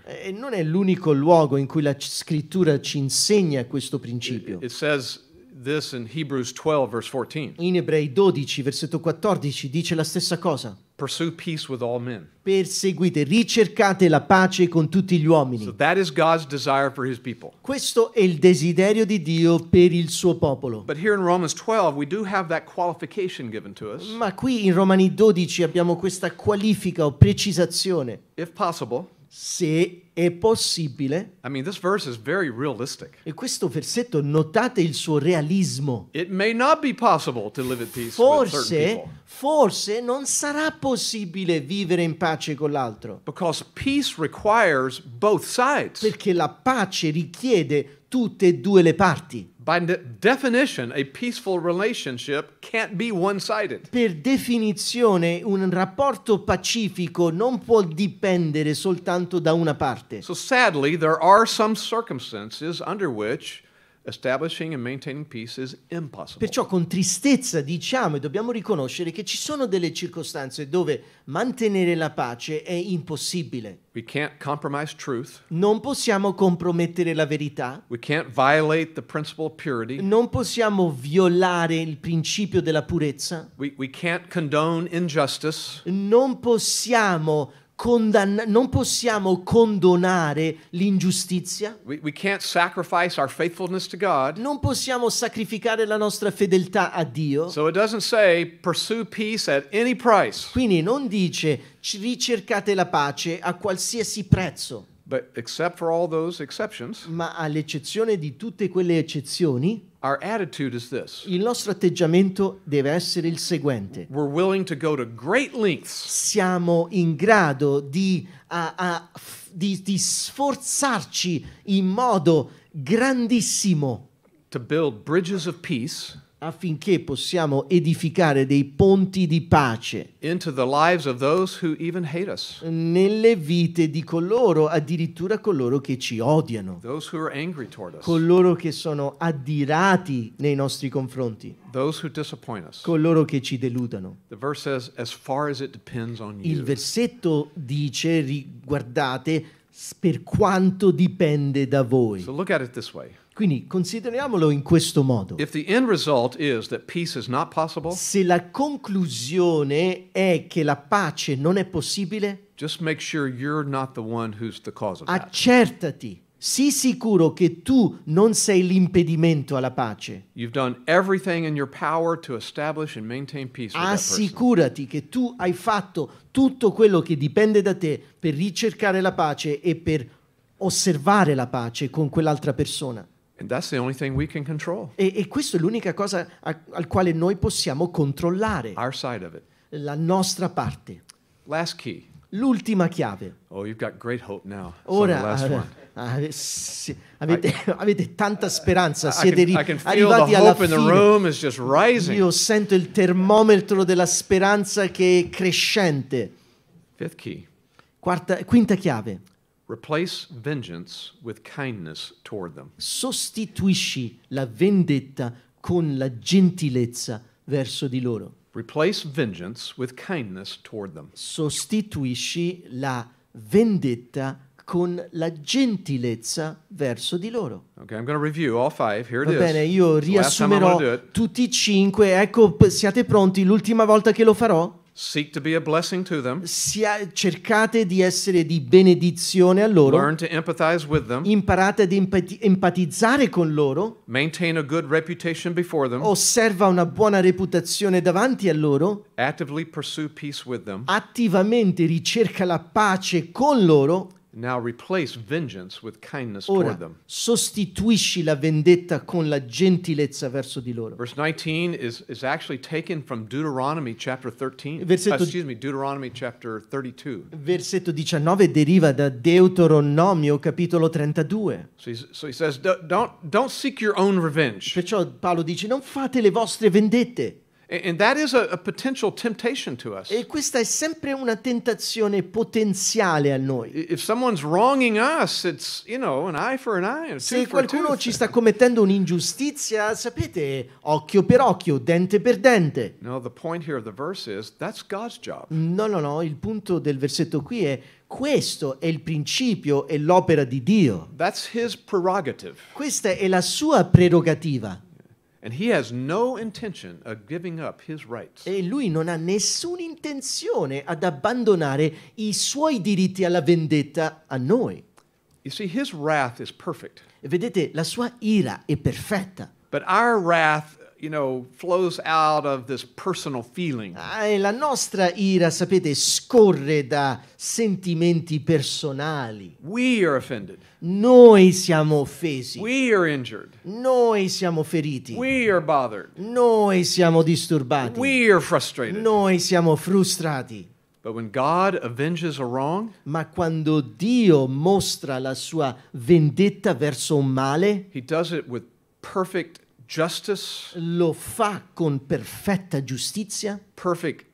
E non è l'unico luogo in cui la scrittura ci insegna questo principio. It, it says This in Hebrews 12 verse 14. In Ebrei 12 versetto 14 dice la stessa cosa. Pursue peace with all men. Perseguite, ricercate la pace con tutti gli uomini. So that is God's desire for his people. Questo è il desiderio di Dio per il suo popolo. But here in Romans 12 we do have that qualification given to us. Ma qui in Romani 12 abbiamo questa qualifica o precisazione. If possible, se è possibile. I mean, e questo versetto, notate il suo realismo. Forse, forse non sarà possibile vivere in pace con l'altro. Perché la pace richiede tutte e due le parti. By de definition, a peaceful relationship can't be one-sided. Per definizione, un rapporto pacifico non può dipendere soltanto da una parte. So sadly, there are some circumstances under which Perciò con tristezza diciamo e dobbiamo riconoscere che ci sono delle circostanze dove mantenere la pace è impossibile. Non possiamo compromettere la verità. Non possiamo violare il principio della purezza. We, we non possiamo Condanna- non possiamo condonare l'ingiustizia. We, we non possiamo sacrificare la nostra fedeltà a Dio. So say, Quindi non dice ricercate la pace a qualsiasi prezzo ma all'eccezione di tutte quelle eccezioni, il nostro atteggiamento deve essere il seguente. To to Siamo in grado di, a, a, di, di sforzarci in modo grandissimo. To build bridges of peace affinché possiamo edificare dei ponti di pace nelle vite di coloro, addirittura coloro che ci odiano, coloro che sono addirati nei nostri confronti, coloro che ci deludono. Says, as as Il versetto dice, riguardate, per quanto dipende da voi. So look at it this way. Quindi consideriamolo in questo modo. Possible, se la conclusione è che la pace non è possibile, sure Accertati Sii sicuro che tu non sei l'impedimento alla pace. Assicurati che tu hai fatto tutto quello che dipende da te per ricercare la pace e per osservare la pace con quell'altra persona. E, e questa è l'unica cosa a, al quale noi possiamo controllare. Our side of it. La nostra parte. Last key. L'ultima chiave. Oh, you've got great Ora, uh, sì, avete, I, (laughs) avete, tanta speranza, siete I can, I can arrivati alla fine. Io sento il termometro della speranza che è crescente. Quarta, quinta chiave. Replace vengeance with kindness toward them. Sostituisci la vendetta con la gentilezza verso di loro. Replace vengeance with kindness toward them. Sostituisci la vendetta con la gentilezza verso di loro. Okay, I'm review all five. Here it Va bene, io riassumerò tutti i cinque. Ecco, siate pronti? L'ultima volta che lo farò? Seek to be a blessing to them. Sia, cercate di essere di benedizione a loro. Learn to empathize with them. Imparate ad empati empatizzare con loro. Maintain a good reputation before them. Osserva una buona reputazione davanti a loro. Actively pursue peace with them. Attivamente ricerca la pace con loro. Ora, sostituisci la vendetta con la gentilezza verso di loro. Verse 19 is, is actually taken from Deuteronomy chapter 13. Uh, Versetto, uh, excuse me, Deuteronomy chapter 32. Versetto 19 deriva da Deuteronomio capitolo 32. So, so he says don't, don't seek your own revenge. Perciò Paolo dice non fate le vostre vendette. E questa è sempre una tentazione potenziale a noi. Us, you know, an eye an eye, Se qualcuno ci sta commettendo un'ingiustizia, sapete, occhio per occhio, dente per dente. No, is, no, no, no, il punto del versetto qui è questo è il principio e l'opera di Dio. Questa è la sua prerogativa. E lui non ha nessuna intenzione ad abbandonare i suoi diritti alla vendetta a noi. See, Vedete, la sua ira è perfetta. But our wrath you know, flows out of this personal feeling. Ah, la nostra ira, sapete, scorre da sentimenti personali. We are offended. Noi siamo offesi. We are injured. Noi siamo feriti. We are bothered. Noi siamo disturbati. We are frustrated. Noi siamo frustrati. But when God avenges a wrong, ma quando Dio mostra la sua vendetta verso un male, he does it with perfect justice, lo fa con perfetta giustizia, perfect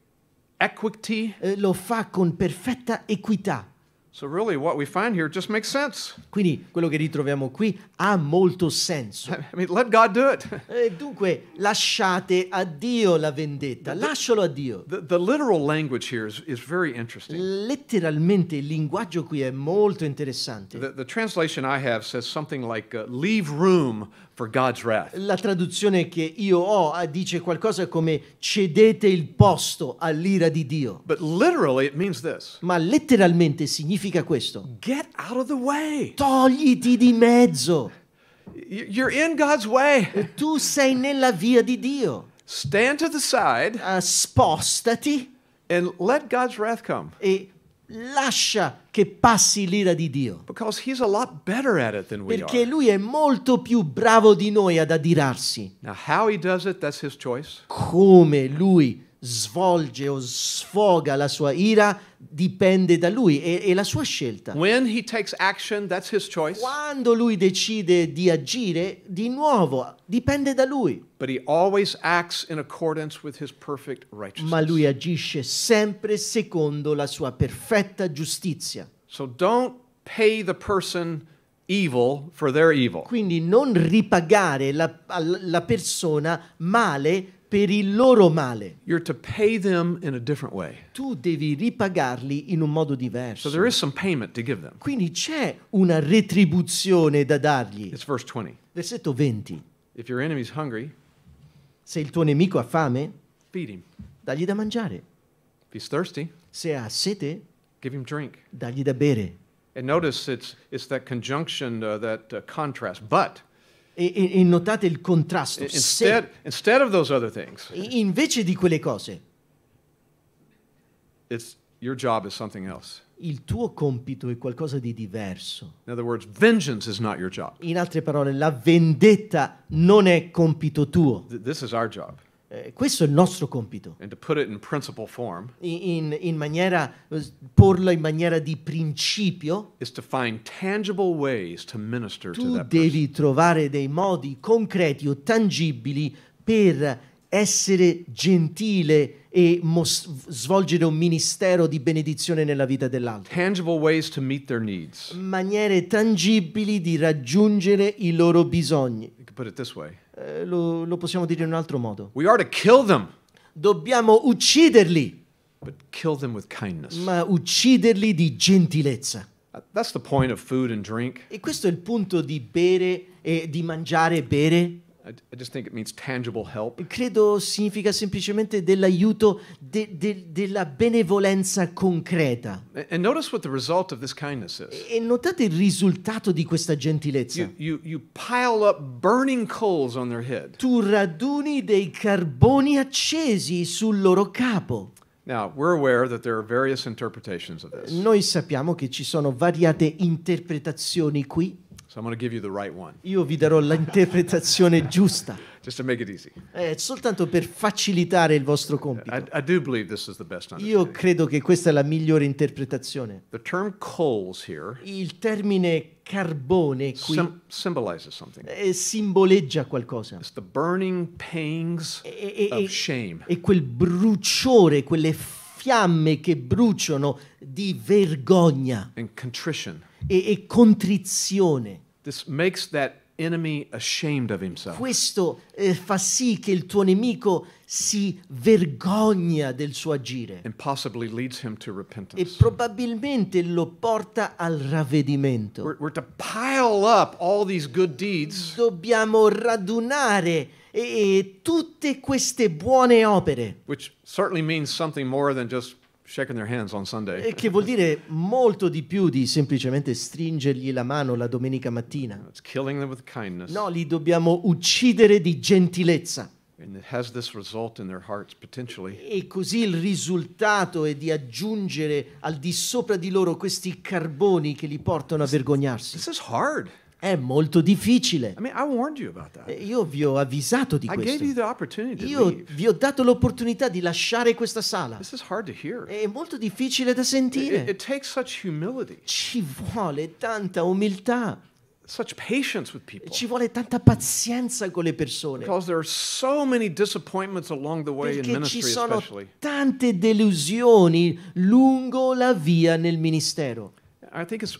equity, eh, lo fa con perfetta equità. So really what we find here just makes sense. Quindi quello che ritroviamo qui ha molto senso. (laughs) I mean, let God do it. (laughs) E eh, dunque lasciate a Dio la vendetta, lascialo a Dio. The, the literal language here is, is, very interesting. Letteralmente il linguaggio qui è molto interessante. The, the translation I have says something like uh, leave room la traduzione che io ho ah, dice qualcosa come cedete il posto all'ira di Dio. Ma letteralmente significa questo. Togliti di mezzo. Tu sei nella via di Dio. Stand to the side. Uh, spostati. And let God's wrath come. E lascia che passi l'ira di Dio. Perché lui è molto più bravo di noi ad adirarsi. Now, it, Come lui svolge o sfoga la sua ira dipende da lui, è, è la sua scelta. Action, Quando lui decide di agire, di nuovo, dipende da lui. Ma lui agisce sempre secondo la sua perfetta giustizia. So don't pay the person evil for their evil. Quindi non ripagare la, la persona male per il loro male. Tu devi ripagarli in un modo diverso. So Quindi c'è una retribuzione da dargli. Versetto 20. Hungry, se il tuo nemico ha fame, dagli da mangiare. Thirsty, se ha sete, dagli da bere. And notice it's, it's that conjunction, uh, that uh, contrast. But e, e, e notate il contrasto. Instead, instead of those other things, invece di quelle cose, it's, your job is else. il tuo compito è qualcosa di diverso. In, words, In altre parole, la vendetta non è compito tuo. Th- this is our job. Eh, questo è il nostro compito. Form, in, in, maniera, eh, porlo in maniera di principio, tu devi trovare dei modi concreti o tangibili per essere gentile e mos- svolgere un ministero di benedizione nella vita dell'altro. Maniere tangibili di raggiungere i loro bisogni. You can put it this way. Eh, lo, lo possiamo dire in un altro modo. We are to kill them, Dobbiamo ucciderli, but kill them with kindness. ma ucciderli di gentilezza. That's the point of food and drink. E questo è il punto di bere e di mangiare e bere. Credo significa semplicemente dell'aiuto, de, de, della benevolenza concreta. E notate il risultato di questa gentilezza. You, you, you tu raduni dei carboni accesi sul loro capo. Now, we're aware that there are of this. Noi sappiamo che ci sono variate interpretazioni qui. I'm going to give you the right one. Io vi darò l'interpretazione giusta. Just to make it easy. Eh, soltanto per facilitare il vostro compito. I, I do believe this is the best Io credo che questa è la migliore interpretazione. The term coals here il termine carbone qui sim- symbolizes something. Eh, simboleggia qualcosa. It's the burning pangs e, e, of shame. E quel bruciore, quelle fiamme che bruciano di vergogna. And contrition. E, e, contrizione. This makes that enemy ashamed of himself. Questo eh, fa sì che il tuo nemico si vergogna del suo agire. And possibly leads him to repentance. E probabilmente lo porta al ravvedimento. We're, we're to pile up all these good deeds. Dobbiamo radunare e, eh, e eh, tutte queste buone opere. Which certainly means something more than just e eh, che vuol dire molto di più di semplicemente stringergli la mano la domenica mattina. No, li dobbiamo uccidere di gentilezza. Hearts, e così il risultato è di aggiungere al di sopra di loro questi carboni che li portano a vergognarsi. This is hard. È molto difficile. I mean, I Io vi ho avvisato di questo. Io vi ho dato l'opportunità di lasciare questa sala. È molto difficile da sentire. It, it Ci vuole tanta umiltà. Such patience with people. Ci vuole tanta pazienza con le persone. Because there are so many disappointments along the way Perché in ministry ci sono especially. tante delusioni lungo la via nel ministero. I think it's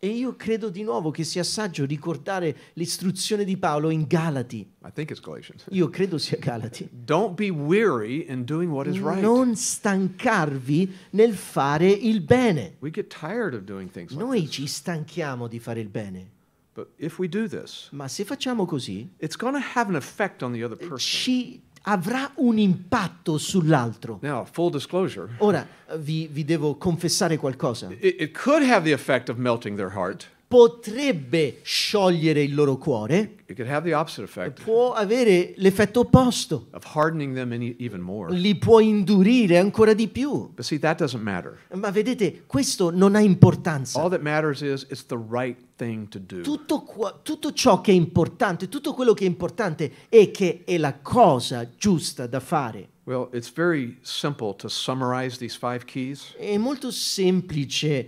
e io credo di nuovo che sia saggio ricordare l'istruzione di Paolo in Galati. Io credo sia Galati. Non stancarvi nel fare il bene. Noi ci stanchiamo di fare il bene. Ma se facciamo così, eh, ci avrà un impatto sull'altro. Now, full disclosure. Ora vi, vi devo confessare qualcosa. It, it could have the effect of melting their heart potrebbe sciogliere il loro cuore, può avere l'effetto opposto. Li può indurire ancora di più. See, Ma vedete, questo non ha importanza. Is, right tutto, tutto ciò che è importante, tutto quello che è importante è che è la cosa giusta da fare. Well, it's very simple to summarize these five keys. È molto semplice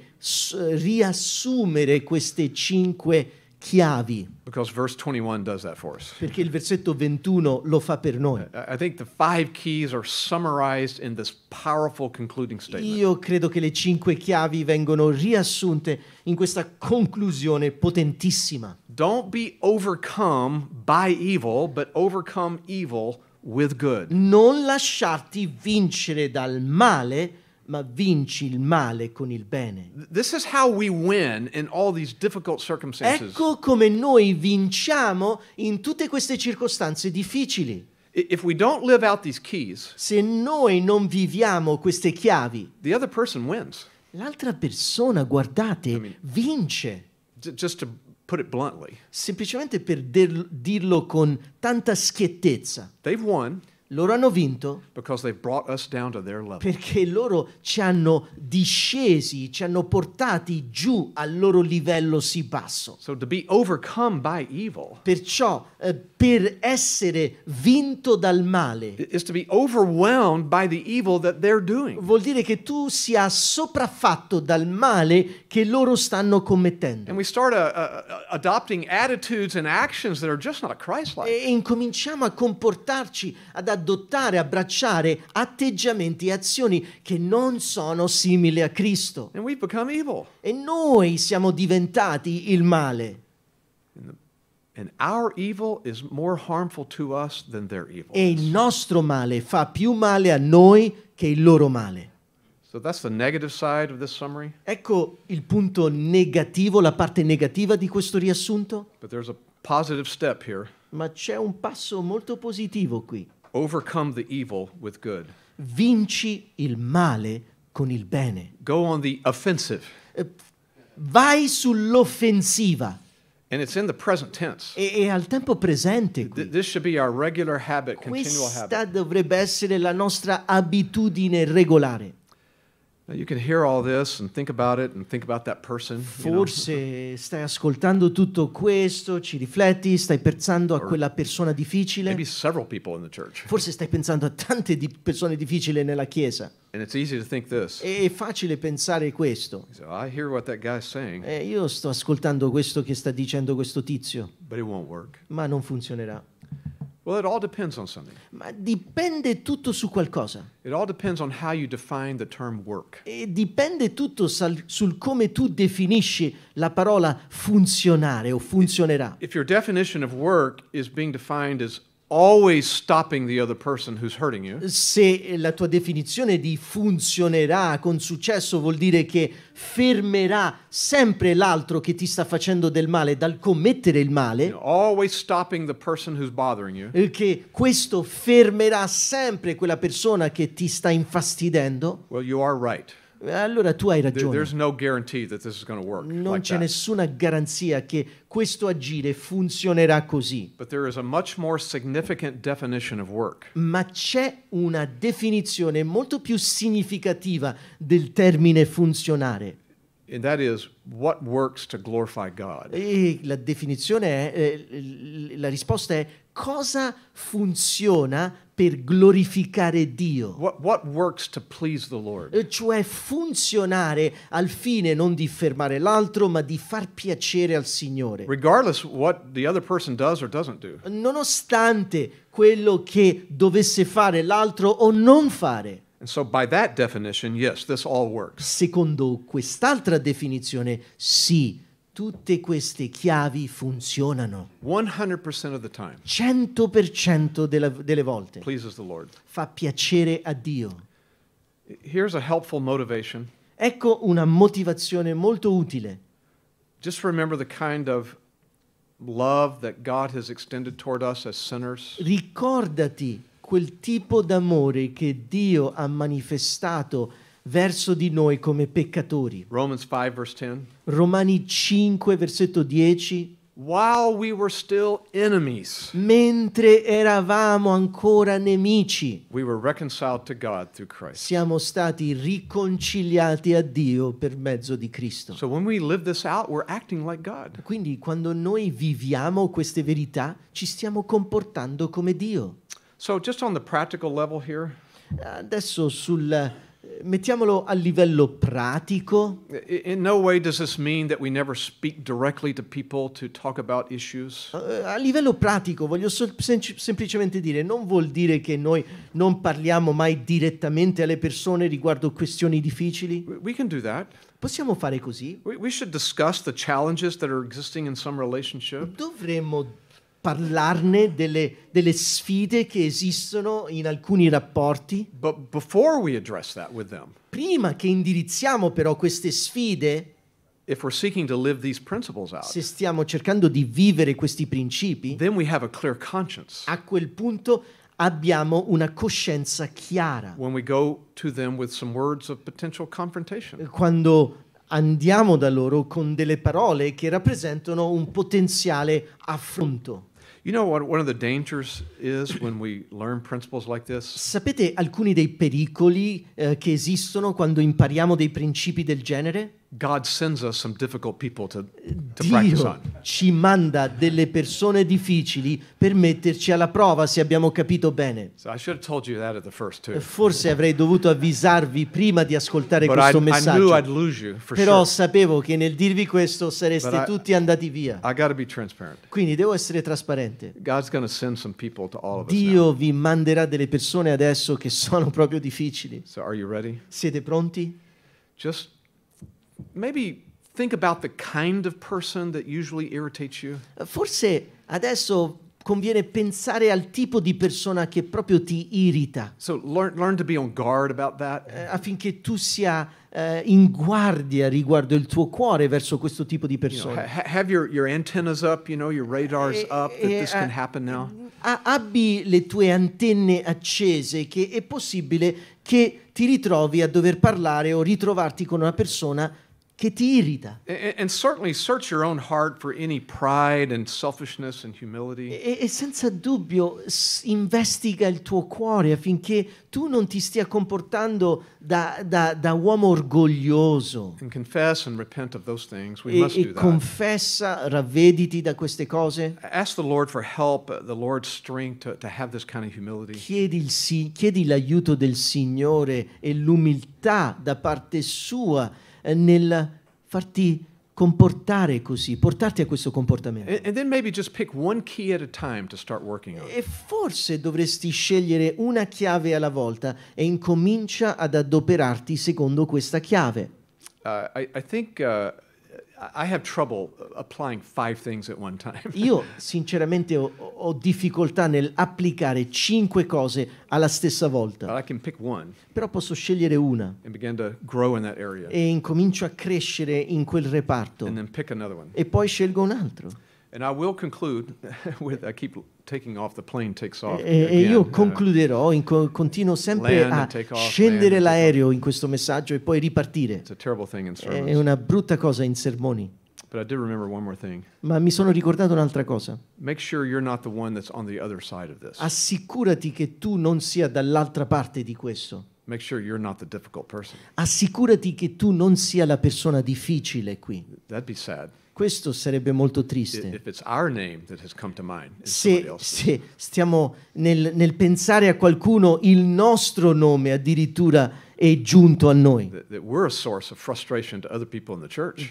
riassumere queste cinque chiavi. Because verse 21 does that for us. Perché il versetto 21 lo fa per noi. I think the five keys are summarized in this powerful concluding statement. Io credo che le cinque chiavi vengono riassunte in questa conclusione potentissima. Don't be overcome by evil, but overcome evil with good. Non lasciarti vincere dal male, ma vinci il male con il bene. This is how we win in all these difficult circumstances. Ecco come noi vinciamo in tutte queste circostanze difficili. If we don't live out these keys, se noi non viviamo queste chiavi, the other person wins. L'altra persona, guardate, I mean, vince. Just to put it bluntly. Semplicemente per dirlo con tanta schiettezza. They've won. Loro hanno vinto perché loro ci hanno discesi, ci hanno portati giù al loro livello sì basso. So evil, Perciò eh, per essere vinto dal male vuol dire che tu sia sopraffatto dal male che loro stanno commettendo. A, a, -like. E incominciamo a comportarci, ad adottare adottare, abbracciare atteggiamenti e azioni che non sono simili a Cristo. E noi siamo diventati il male. E il nostro male fa più male a noi che il loro male. So ecco il punto negativo, la parte negativa di questo riassunto. Ma c'è un passo molto positivo qui. Overcome the evil with good. Vinci il male con il bene. Go on the offensive. Eh, vai sull'offensiva. And it's in the present tense. E, e al tempo presente. Qui. This should be our regular habit, Questa continual habit. Questa dovrebbe essere la nostra abitudine regolare. You can hear all this and think about it and think about that person. Forse you know? stai ascoltando tutto questo, ci rifletti, stai pensando a quella persona difficile. Maybe several people in the church. Forse stai pensando a tante di persone difficili nella chiesa. And it's easy to think this. È facile pensare questo. So I hear what that guy's saying. E eh, io sto ascoltando questo che sta dicendo questo tizio. But it won't work. Ma non funzionerà. Well, Ma dipende tutto su qualcosa. E dipende tutto sul come tu definisci la parola funzionare o funzionerà. If your definition of work is being defined as always stopping the other person who's hurting you. Se la tua definizione di funzionerà con successo vuol dire che fermerà sempre l'altro che ti sta facendo del male dal commettere il male. You know, always stopping the person who's bothering you. Che questo fermerà sempre quella persona che ti sta infastidendo. Well, you are right. Eh, allora tu hai ragione. No non like c'è that. nessuna garanzia che questo agire funzionerà così. Ma c'è una definizione molto più significativa del termine funzionare. Is, e la definizione è, eh, la risposta è cosa funziona per glorificare Dio. What, what eh, cioè funzionare al fine non di fermare l'altro, ma di far piacere al Signore. Does do. Nonostante quello che dovesse fare l'altro o non fare. So yes, Secondo quest'altra definizione, sì, Tutte queste chiavi funzionano. 100% of the time. 100% della, delle volte. Pleases the Lord. Fa piacere a Dio. Here's a helpful motivation. Ecco una motivazione molto utile. Just remember the kind of love that God has extended toward us as sinners. Ricordati quel tipo d'amore che Dio ha manifestato verso di noi come peccatori. 5, Romani 5 versetto 10 While we were still enemies, mentre eravamo ancora nemici, we were reconciled to God through Christ. siamo stati riconciliati a Dio per mezzo di Cristo. So when we live this out, we're like God. Quindi quando noi viviamo queste verità, ci stiamo comportando come Dio. So just on the level here, adesso sul Mettiamolo a livello pratico. In no way does this mean that we never speak directly to people to talk about issues. Uh, a livello pratico voglio semplicemente dire, non vuol dire che noi non parliamo mai direttamente alle persone riguardo questioni difficili. We can do that. Possiamo fare così? We, we should discuss the challenges that are existing in some relationship. Dovremmo parlarne delle, delle, sfide che esistono in alcuni rapporti. Them, prima che indirizziamo però queste sfide, out, se stiamo cercando di vivere questi principi, a quel punto abbiamo una coscienza chiara. Quando andiamo da loro con delle parole che rappresentano un potenziale affronto. You know what? One of the dangers Sapete alcuni dei pericoli eh, che esistono quando impariamo dei principi del genere? To, to Dio ci manda delle persone difficili per metterci alla prova se abbiamo capito bene. So Forse avrei dovuto avvisarvi prima di ascoltare But questo I'd, messaggio. I'd you, Però sure. sapevo che nel dirvi questo sareste But tutti I, andati via. Quindi devo essere trasparente. God's going send some people Dio vi manderà delle persone adesso che sono proprio difficili. So Siete pronti? Just maybe think about the kind of person that usually irritates you. Forse adesso conviene pensare al tipo di persona che proprio ti irrita. So learn, learn eh, affinché tu sia eh, in guardia riguardo il tuo cuore verso questo tipo di persone. Abbi le tue antenne accese che è possibile che ti ritrovi a dover parlare o ritrovarti con una persona che ti irrita. E, e, senza dubbio investiga il tuo cuore affinché tu non ti stia comportando da, da, da uomo orgoglioso. And and e, e confessa, ravvediti da queste cose. Uh, chiedi il sì, chiedi l'aiuto del Signore e l'umiltà da parte sua eh, nel farti comportare così, portarti a questo comportamento. e forse dovresti scegliere una chiave alla volta e incomincia ad adoperarti secondo questa chiave. Uh, I, I think, uh... Io (laughs) sinceramente ho, ho, difficoltà nell'applicare cinque cose alla stessa volta. Però posso scegliere una. E incomincio a crescere in quel reparto. E poi scelgo un altro. And I will conclude (laughs) with I keep Off, off, e again, io concluderò, in, continuo sempre a scendere off, l'aereo in questo messaggio e poi ripartire. È una brutta cosa in sermoni. Ma mi sono ricordato un'altra cosa. Assicurati che tu non sia dall'altra parte di questo. Sure Assicurati che tu non sia la persona difficile qui. That'd be sad. Questo sarebbe molto triste. se, se, stiamo nel, nel pensare a qualcuno il nostro nome addirittura è giunto a noi.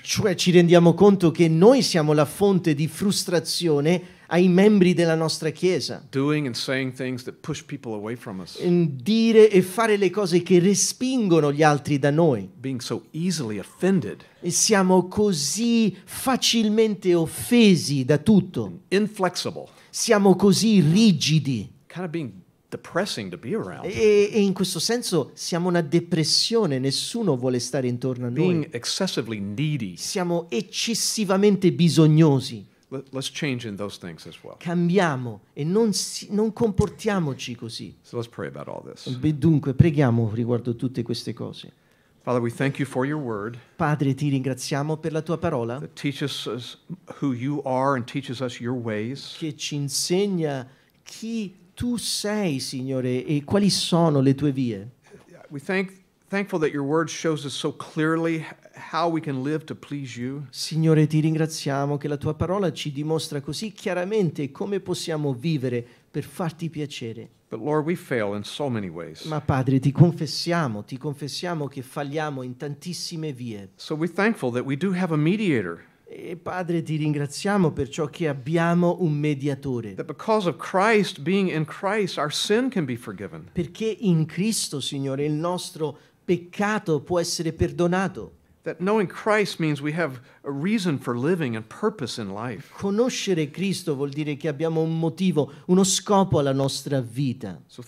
Cioè ci rendiamo conto che noi siamo la fonte di frustrazione ai membri della nostra chiesa. Mm, dire e fare le cose che respingono gli altri da noi. So e siamo così facilmente offesi da tutto. Siamo così rigidi. Kind of being e, e, in questo senso siamo una depressione, nessuno vuole stare intorno a noi. Siamo eccessivamente bisognosi. Let's change in those things as well. Cambiamo e non, si, non comportiamoci così. So let's pray about all this. Dunque, preghiamo riguardo tutte queste cose. Father, we thank you for your word. Padre, ti ringraziamo per la tua parola. That teaches us who you are and teaches us your ways. Che ci insegna chi tu tu sei, Signore, e quali sono le tue vie. We thank, thankful that your word shows us so clearly how we can live to please you. Signore, ti ringraziamo che la tua parola ci dimostra così chiaramente come possiamo vivere per farti piacere. But Lord, we fail in so many ways. Ma Padre, ti confessiamo, ti confessiamo che falliamo in tantissime vie. So we're thankful that we do have a mediator. E Padre, ti ringraziamo per ciò che abbiamo un mediatore. Christ, Christ, Perché in Cristo, Signore, il nostro peccato può essere perdonato. Conoscere Cristo vuol dire che abbiamo un motivo, uno scopo alla nostra vita. So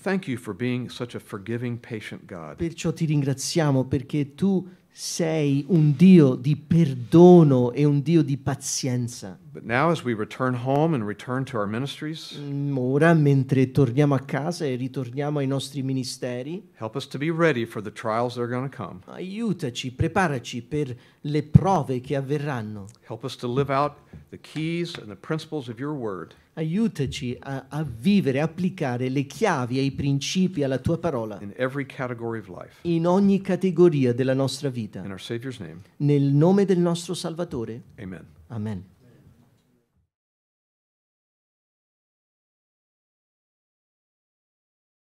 Perciò ti ringraziamo perché tu sei un Dio di perdono e un Dio di pazienza. Now, mm, ora mentre torniamo a casa e ritorniamo ai nostri ministeri, Aiutaci, preparaci per le prove che avverranno. Help us to live out the keys and the principles of your word. Aiutaci a, a vivere, applicare le chiavi e i principi alla tua parola in every of life. in ogni categoria della nostra vita. In our name. Nel nome del nostro Salvatore. Amen. Amen.